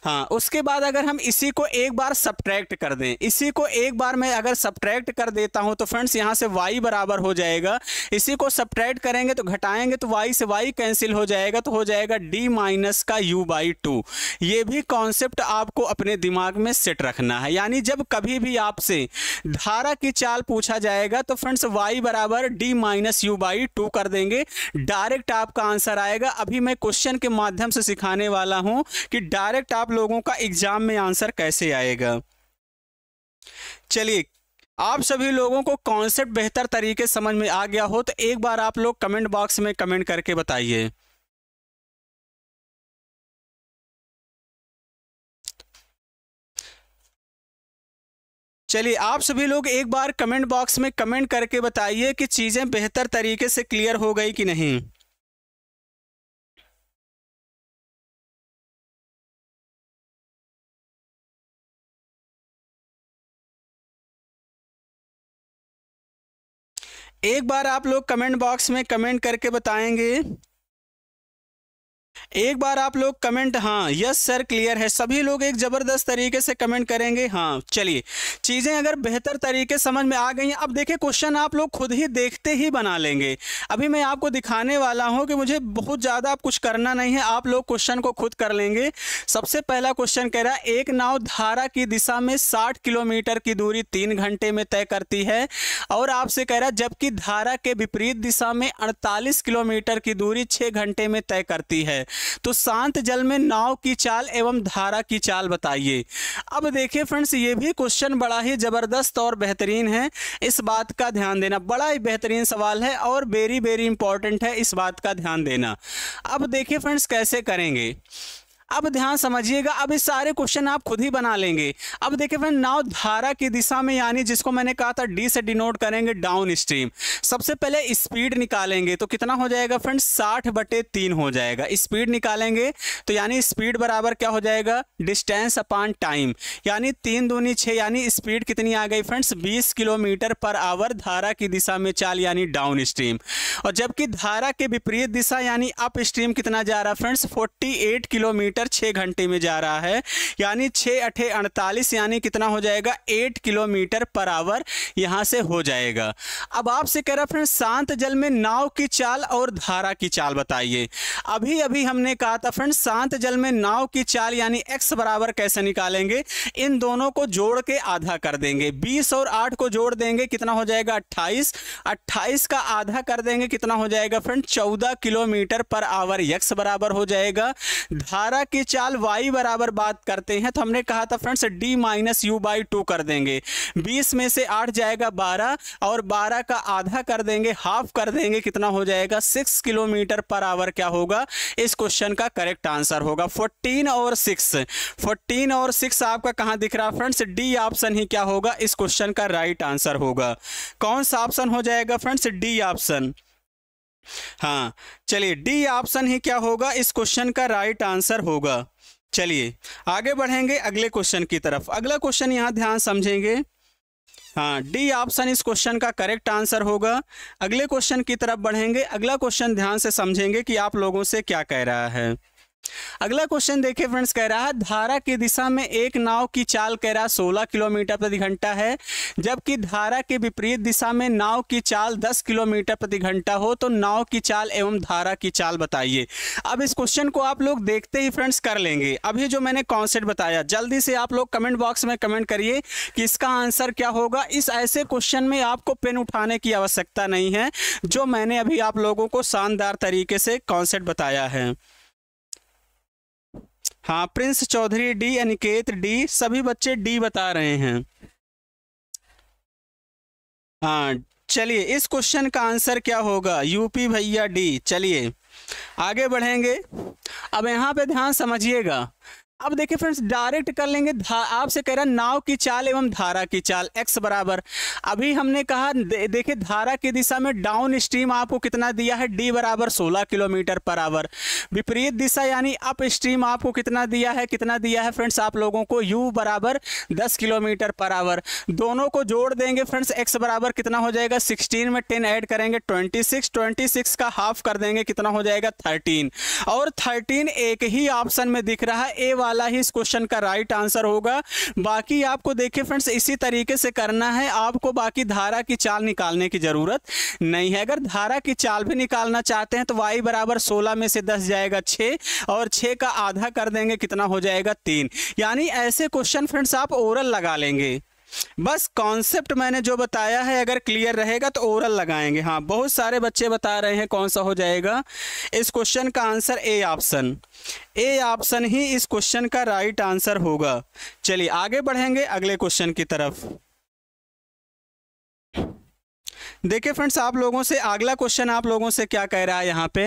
हाँ उसके बाद अगर हम इसी को एक बार सब्ट्रैक्ट कर दें इसी को एक बार मैं अगर सब्ट्रैक्ट कर देता हूँ तो फ्रेंड्स यहाँ से वाई बराबर हो जाएगा इसी को सब्ट्रैक्ट करेंगे तो घटाएंगे तो वाई से वाई कैंसिल हो जाएगा तो हो जाएगा डी माइनस का यू बाई टू ये भी कॉन्सेप्ट आपको अपने दिमाग में सेट रखना है यानी जब कभी भी आपसे धारा की चाल पूछा जाएगा तो फ्रेंड्स वाई बराबर D minus U by two कर देंगे डायरेक्ट आपका आंसर आएगा अभी मैं क्वेश्चन के माध्यम से सिखाने वाला हूं कि डायरेक्ट आप लोगों का एग्जाम में आंसर कैसे आएगा चलिए आप सभी लोगों को कॉन्सेप्ट बेहतर तरीके समझ में आ गया हो तो एक बार आप लोग कमेंट बॉक्स में कमेंट करके बताइए चलिए आप सभी लोग एक बार कमेंट बॉक्स में कमेंट करके बताइए कि चीज़ें बेहतर तरीके से क्लियर हो गई कि नहीं एक बार आप लोग कमेंट बॉक्स में कमेंट करके बताएंगे एक बार आप लोग कमेंट हाँ यस सर क्लियर है सभी लोग एक ज़बरदस्त तरीके से कमेंट करेंगे हाँ चलिए चीज़ें अगर बेहतर तरीके समझ में आ गई हैं अब देखिए क्वेश्चन आप लोग खुद ही देखते ही बना लेंगे अभी मैं आपको दिखाने वाला हूँ कि मुझे बहुत ज़्यादा आप कुछ करना नहीं है आप लोग क्वेश्चन को खुद कर लेंगे सबसे पहला क्वेश्चन कह रहा है एक नाव धारा की दिशा में साठ किलोमीटर की दूरी तीन घंटे में तय करती है और आपसे कह रहा है जबकि धारा के विपरीत दिशा में अड़तालीस किलोमीटर की दूरी छः घंटे में तय करती है तो शांत जल में नाव की चाल एवं धारा की चाल बताइए अब देखिए फ्रेंड्स ये भी क्वेश्चन बड़ा ही ज़बरदस्त और बेहतरीन है इस बात का ध्यान देना बड़ा ही बेहतरीन सवाल है और वेरी वेरी इंपॉर्टेंट है इस बात का ध्यान देना अब देखिए फ्रेंड्स कैसे करेंगे अब ध्यान समझिएगा अब इस सारे क्वेश्चन आप खुद ही बना लेंगे अब देखिए फ्रेंड नाव धारा की दिशा में यानी जिसको मैंने कहा था डी से डिनोट करेंगे डाउन स्ट्रीम सबसे पहले स्पीड निकालेंगे तो कितना हो जाएगा फ्रेंड साठ बटे तीन हो जाएगा स्पीड निकालेंगे तो यानी स्पीड बराबर क्या हो जाएगा डिस्टेंस अपॉन टाइम यानी तीन दूनी छः यानी स्पीड कितनी आ गई फ्रेंड्स बीस किलोमीटर पर आवर धारा की दिशा में चाल यानी डाउन स्ट्रीम और जबकि धारा के विपरीत दिशा यानी अप स्ट्रीम कितना जा रहा फ्रेंड्स फोर्टी किलोमीटर किलोमीटर छः घंटे में जा रहा है यानी छः अठे अड़तालीस यानी कितना हो जाएगा एट किलोमीटर पर आवर यहाँ से हो जाएगा अब आपसे कह रहा फ्रेंड शांत जल में नाव की चाल और धारा की चाल बताइए अभी अभी हमने कहा था फ्रेंड शांत जल में नाव की चाल यानी एक्स बराबर कैसे निकालेंगे इन दोनों को जोड़ के आधा कर देंगे बीस और आठ को जोड़ देंगे कितना हो जाएगा अट्ठाईस अट्ठाईस का आधा कर देंगे कितना हो जाएगा फ्रेंड चौदह किलोमीटर पर आवर यक्स बराबर हो जाएगा धारा की चाल वाई बराबर बात करते हैं तो हमने कहा था friends D minus U by two कर देंगे बीस में से आठ जाएगा बारह और बारह का आधा कर देंगे हाफ कर देंगे कितना हो जाएगा सिक्स किलोमीटर पर आवर क्या होगा इस क्वेश्चन का करेक्ट आंसर होगा फोर्टीन और सिक्स फोर्टीन और सिक्स आपका कहाँ दिख रहा फ्रेंड्स डी ऑप्शन ही क्या होगा इस क्वेश्चन का राइट आंसर होगा कौन सा ऑप्शन हो जाएगा फ्रेंड्स डी ऑप्शन हाँ चलिए डी ऑप्शन ही क्या होगा इस क्वेश्चन का राइट आंसर होगा चलिए आगे बढ़ेंगे अगले क्वेश्चन की तरफ अगला क्वेश्चन यहाँ ध्यान समझेंगे हाँ डी ऑप्शन इस क्वेश्चन का करेक्ट आंसर होगा अगले क्वेश्चन की तरफ बढ़ेंगे अगला क्वेश्चन ध्यान से समझेंगे कि आप लोगों से क्या कह रहा है अगला क्वेश्चन देखिए फ्रेंड्स कह रहा है धारा की दिशा में एक नाव की चाल कह रहा है सोलह किलोमीटर प्रति घंटा है जबकि धारा के विपरीत दिशा में नाव की चाल दस किलोमीटर प्रति घंटा हो तो नाव की चाल एवं धारा की चाल बताइए अब इस क्वेश्चन को आप लोग देखते ही फ्रेंड्स कर लेंगे अभी जो मैंने कॉन्सेप्ट बताया जल्दी से आप लोग कमेंट बॉक्स में कमेंट करिए कि इसका आंसर क्या होगा इस ऐसे क्वेश्चन में आपको पेन उठाने की आवश्यकता नहीं है जो मैंने अभी आप लोगों को शानदार तरीके से कॉन्सेप्ट बताया है हाँ Prince Chaudhary D Aniket D सभी बच्चे डी बता रहे हैं हाँ चलिए इस क्वेश्चन का आंसर क्या होगा यूपी भैया डी चलिए आगे बढ़ेंगे अब यहाँ पे ध्यान समझिएगा अब देखिए फ्रेंड्स डायरेक्ट कर लेंगे आपसे कह रहा नाव की चाल एवं धारा की चाल एक्स बराबर अभी हमने कहा दे, देखिए धारा की दिशा में डाउन स्ट्रीम आपको कितना दिया है डी बराबर सोलह किलोमीटर पर आवर विपरीत दिशा यानी अप स्ट्रीम आपको कितना दिया है कितना दिया है फ्रेंड्स आप लोगों को यू बराबर दस किलोमीटर पर आवर दोनों को जोड़ देंगे फ्रेंड्स एक्स बराबर कितना हो जाएगा सिक्सटीन में टेन ऐड करेंगे ट्वेंटी सिक्स ट्वेंटी सिक्स का हाफ कर देंगे कितना हो जाएगा थर्टीन और थर्टीन एक ही ऑप्शन में दिख रहा है ए वाला वाला ही इस क्वेश्चन का राइट आंसर होगा बाकी आपको देखिए फ्रेंड्स इसी तरीके से करना है आपको बाकी धारा की चाल निकालने की ज़रूरत नहीं है अगर धारा की चाल भी निकालना चाहते हैं तो वाई बराबर सोलह में से दस जाएगा छः और छः का आधा कर देंगे कितना हो जाएगा तीन यानी ऐसे क्वेश्चन फ्रेंड्स आप ओरल लगा लेंगे बस कॉन्सेप्ट मैंने जो बताया है अगर क्लियर रहेगा तो ओरल लगाएंगे हाँ बहुत सारे बच्चे बता रहे हैं कौन सा हो जाएगा इस क्वेश्चन का answer A option A option ही इस क्वेश्चन का राइट आंसर होगा चलिए आगे बढ़ेंगे अगले क्वेश्चन की तरफ देखिए फ्रेंड्स आप लोगों से अगला क्वेश्चन आप लोगों से क्या कह रहा है यहाँ पे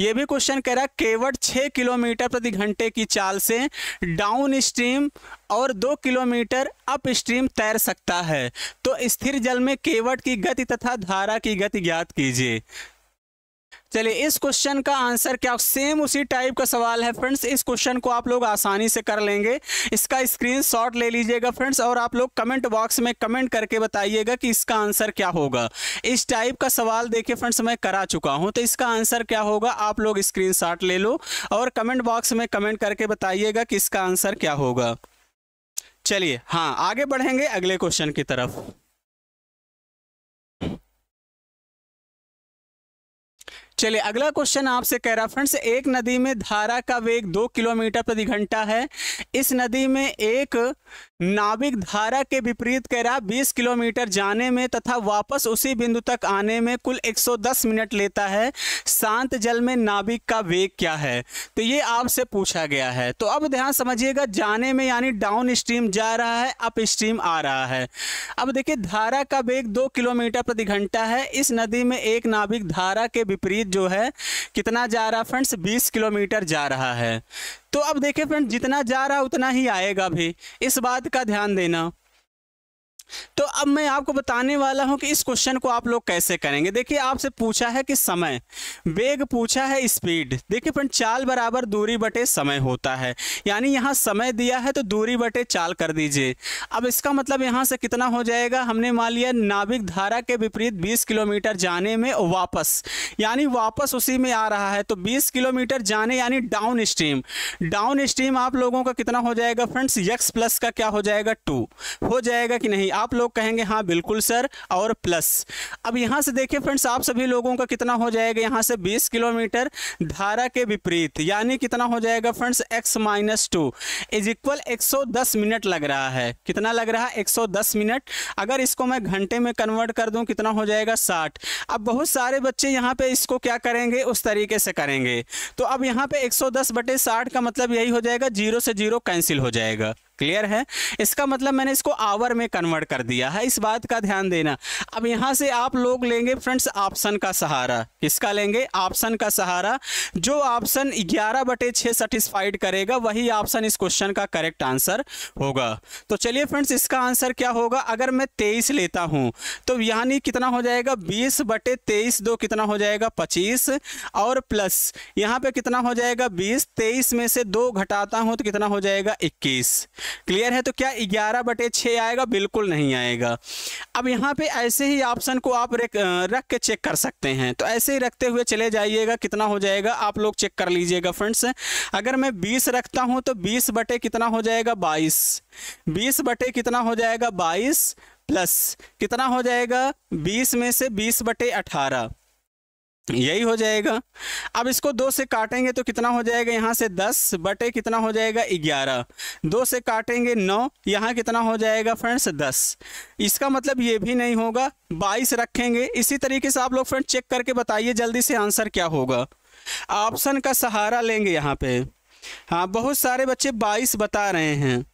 ये भी क्वेश्चन कह रहा है केवट छः किलोमीटर प्रति घंटे की चाल से डाउन स्ट्रीम और दो किलोमीटर अप स्ट्रीम तैर सकता है तो स्थिर जल में केवट की गति तथा धारा की गति ज्ञात कीजिए चलिए इस क्वेश्चन का आंसर क्या सेम उसी टाइप का सवाल है फ्रेंड्स इस क्वेश्चन को आप लोग आसानी से कर लेंगे इसका स्क्रीन शॉट ले लीजिएगा फ्रेंड्स और आप लोग कमेंट बॉक्स में कमेंट करके बताइएगा कि इसका आंसर क्या होगा इस टाइप का सवाल देखिए फ्रेंड्स मैं करा चुका हूँ तो इसका आंसर क्या होगा आप लोग स्क्रीन ले लो और कमेंट बॉक्स में कमेंट करके बताइएगा कि इसका आंसर क्या होगा चलिए हाँ आगे बढ़ेंगे अगले क्वेश्चन की तरफ चलिए अगला क्वेश्चन आपसे कह रहा फ्रेंड्स एक नदी में धारा का वेग दो किलोमीटर प्रति घंटा है इस नदी में एक नाविक धारा के विपरीत कह रहा बीस किलोमीटर जाने में तथा वापस उसी बिंदु तक आने में कुल 110 मिनट लेता है शांत जल में नाविक का वेग क्या है तो ये आपसे पूछा गया है तो अब ध्यान समझिएगा जाने में यानी डाउन स्ट्रीम जा रहा है अप स्ट्रीम आ रहा है अब देखिए धारा का वेग दो किलोमीटर प्रति घंटा है इस नदी में एक नाविक धारा के विपरीत जो है कितना जा रहा फ्रेंड्स बीस किलोमीटर जा रहा है तो अब देखे फ्रेंड्स जितना जा रहा उतना ही आएगा भी इस बात का ध्यान देना तो अब मैं आपको बताने वाला हूं कि इस क्वेश्चन को आप लोग कैसे करेंगे देखिए आपसे पूछा है कि समय वेग पूछा है स्पीड देखिए फ्रेंड चाल बराबर दूरी बटे समय होता है यानी यहां समय दिया है तो दूरी बटे चाल कर दीजिए अब इसका मतलब यहां से कितना हो जाएगा हमने मान लिया नाभिक धारा के विपरीत बीस किलोमीटर जाने में वापस यानी वापस उसी में आ रहा है तो बीस किलोमीटर जाने यानी डाउन स्ट्रीम डाउन स्ट्रीम आप लोगों का कितना हो जाएगा फ्रेंड्स यक्स प्लस का क्या हो जाएगा टू हो जाएगा कि नहीं आप लोग कहेंगे हाँ बिल्कुल सर और प्लस अब यहाँ से देखिए फ्रेंड्स आप सभी लोगों का कितना हो जाएगा यहाँ से 20 किलोमीटर धारा के विपरीत यानी कितना हो जाएगा friends x minus two is equal एक मिनट लग रहा है कितना लग रहा है एक मिनट अगर इसको मैं घंटे में कन्वर्ट कर दूँ कितना हो जाएगा साठ अब बहुत सारे बच्चे यहाँ पर इसको क्या करेंगे उस तरीके से करेंगे तो अब यहाँ पर एक सौ का मतलब यही हो जाएगा जीरो से जीरो कैंसिल हो जाएगा क्लियर है इसका मतलब मैंने इसको आवर में कन्वर्ट कर दिया है इस बात का ध्यान देना अब यहाँ से आप लोग लेंगे फ्रेंड्स ऑप्शन का सहारा किसका लेंगे ऑप्शन का सहारा जो ऑप्शन ग्यारह बटे छः सेटिस्फाइड करेगा वही ऑप्शन इस क्वेश्चन का करेक्ट आंसर होगा तो चलिए फ्रेंड्स इसका आंसर क्या होगा अगर मैं तेईस लेता हूँ तो यानी कितना हो जाएगा बीस बटे तेईस दो कितना हो जाएगा पच्चीस और प्लस यहाँ पर कितना हो जाएगा बीस तेईस में से दो घटाता हूँ तो कितना हो जाएगा इक्कीस क्लियर है तो क्या ग्यारह बटे छः आएगा बिल्कुल नहीं आएगा अब यहाँ पे ऐसे ही ऑप्शन को आप रख के चेक कर सकते हैं तो ऐसे ही रखते हुए चले जाइएगा कितना हो जाएगा आप लोग चेक कर लीजिएगा फ्रेंड्स अगर मैं बीस रखता हूँ तो बीस बटे कितना हो जाएगा बाईस बीस बटे कितना हो जाएगा बाईस प्लस कितना हो जाएगा बीस में से बीस बटे अठारह यही हो जाएगा अब इसको दो से काटेंगे तो कितना हो जाएगा यहाँ से दस बटे कितना हो जाएगा ग्यारह दो से काटेंगे नौ यहाँ कितना हो जाएगा फ्रेंड्स दस इसका मतलब ये भी नहीं होगा बाईस रखेंगे इसी तरीके से आप लोग फ्रेंड चेक करके बताइए जल्दी से आंसर क्या होगा ऑप्शन का सहारा लेंगे यहाँ पे हाँ बहुत सारे बच्चे बाईस बता रहे हैं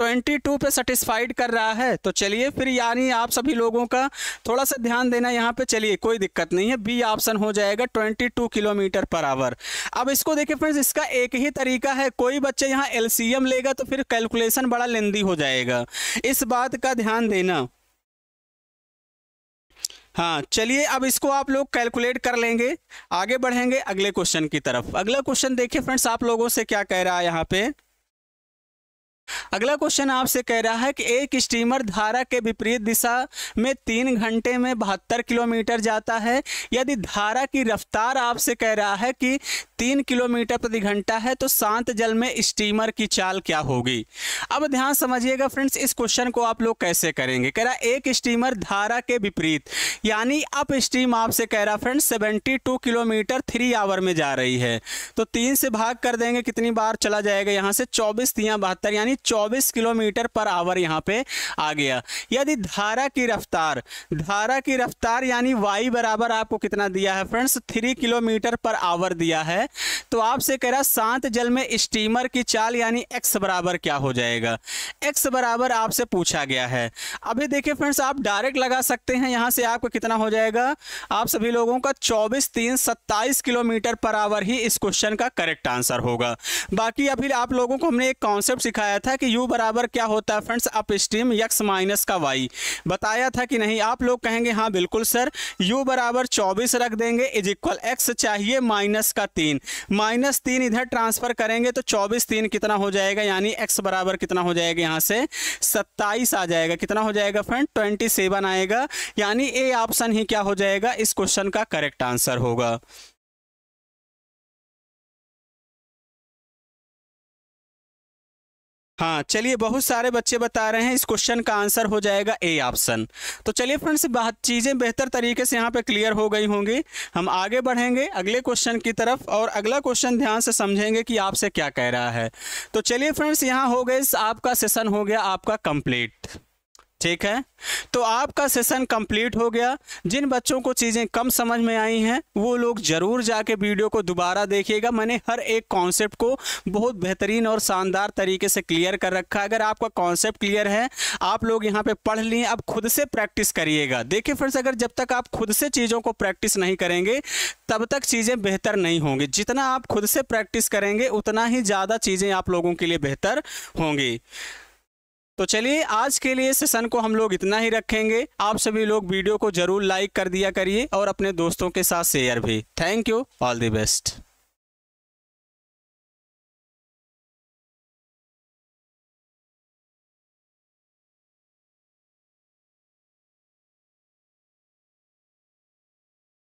ट्वेंटी टू पे सेटिस्फाइड कर रहा है तो चलिए फिर यानी आप सभी लोगों का थोड़ा सा ध्यान देना यहाँ पे चलिए कोई दिक्कत नहीं है बी ऑप्शन हो जाएगा twenty two kilometre per hour अब इसको देखिए फ्रेंड्स इसका एक ही तरीका है कोई बच्चे यहाँ एलसीएम लेगा तो फिर कैलकुलेशन बड़ा लेंदी हो जाएगा इस बात का ध्यान देना हाँ चलिए अब इसको आप लोग कैलकुलेट कर लेंगे आगे बढ़ेंगे अगले क्वेश्चन की तरफ अगला क्वेश्चन देखिए फ्रेंड्स आप लोगों से क्या कह रहा है यहाँ पे अगला क्वेश्चन आपसे कह रहा है कि एक स्टीमर धारा के विपरीत दिशा में तीन घंटे में बहत्तर किलोमीटर जाता है यदि धारा की रफ्तार आपसे कह रहा है कि तीन किलोमीटर प्रति घंटा है तो शांत जल में स्टीमर की चाल क्या होगी अब ध्यान समझिएगा फ्रेंड्स इस क्वेश्चन को आप लोग कैसे करेंगे कह रहा एक स्टीमर धारा के विपरीत यानी अप स्टीम आपसे कह रहा friends seventy kilometre three hour में जा रही है तो तीन से भाग कर देंगे कितनी बार चला जाएगा यहाँ से चौबीस तिया बहत्तर यानी 24 किलोमीटर पर आवर यहाँ पे आ गया यदि धारा की रफ्तार धारा की रफ्तार यानी वाई बराबर आपको कितना दिया है friends three kilometre per hour दिया है तो आपसे कह रहा शांत जल में स्टीमर की चाल यानी एक्स बराबर क्या हो जाएगा एक्स बराबर आपसे पूछा गया है अभी देखिए फ्रेंड्स आप डायरेक्ट लगा सकते हैं यहाँ से आपको कितना हो जाएगा आप सभी लोगों का चौबीस तीन सत्ताईस किलोमीटर पर आवर ही इस क्वेश्चन का करेक्ट आंसर होगा बाकी अभी आप लोगों को हमने एक कॉन्सेप्ट सिखाया था था कि यू बराबर क्या होता है friends upstream X minus का वाई बताया था कि नहीं आप लोग कहेंगे हाँ बिल्कुल सर यू बराबर चौबीस रख देंगे इज इक्वल एक्स चाहिए माइनस का तीन माइनस तीन इधर ट्रांसफर करेंगे तो चौबीस तीन कितना हो जाएगा यानी एक्स बराबर कितना हो जाएगा यहाँ से सत्ताईस आ जाएगा कितना हो जाएगा फ्रेंड ट्वेंटी सेवन आएगा यानी ए ऑप्शन ही क्या हो जाएगा इस क्वेश्चन का करेक्ट आंसर होगा हाँ चलिए बहुत सारे बच्चे बता रहे हैं इस क्वेश्चन का आंसर हो जाएगा ए ऑप्शन तो चलिए फ्रेंड्स बात चीज़ें बेहतर तरीके से यहाँ पे क्लियर हो गई होंगी हम आगे बढ़ेंगे अगले क्वेश्चन की तरफ और अगला क्वेश्चन ध्यान से समझेंगे कि आपसे क्या कह रहा है तो चलिए फ्रेंड्स यहाँ हो गए आपका सेशन हो गया आपका कंप्लीट ठीक है तो आपका सेशन कंप्लीट हो गया जिन बच्चों को चीज़ें कम समझ में आई हैं वो लोग ज़रूर जाके वीडियो को दोबारा देखिएगा मैंने हर एक कॉन्सेप्ट को बहुत बेहतरीन और शानदार तरीके से क्लियर कर रखा है अगर आपका कॉन्सेप्ट क्लियर है आप लोग यहाँ पे पढ़ लिए अब खुद से प्रैक्टिस करिएगा देखिए फ्रेंड्स अगर जब तक आप खुद से चीज़ों को प्रैक्टिस नहीं करेंगे तब तक चीज़ें बेहतर नहीं होंगी जितना आप खुद से प्रैक्टिस करेंगे उतना ही ज़्यादा चीज़ें आप लोगों के लिए बेहतर होंगी तो चलिए आज के लिए सेशन को हम लोग इतना ही रखेंगे आप सभी लोग वीडियो को जरूर लाइक कर दिया करिए और अपने दोस्तों के साथ शेयर भी thank you all the best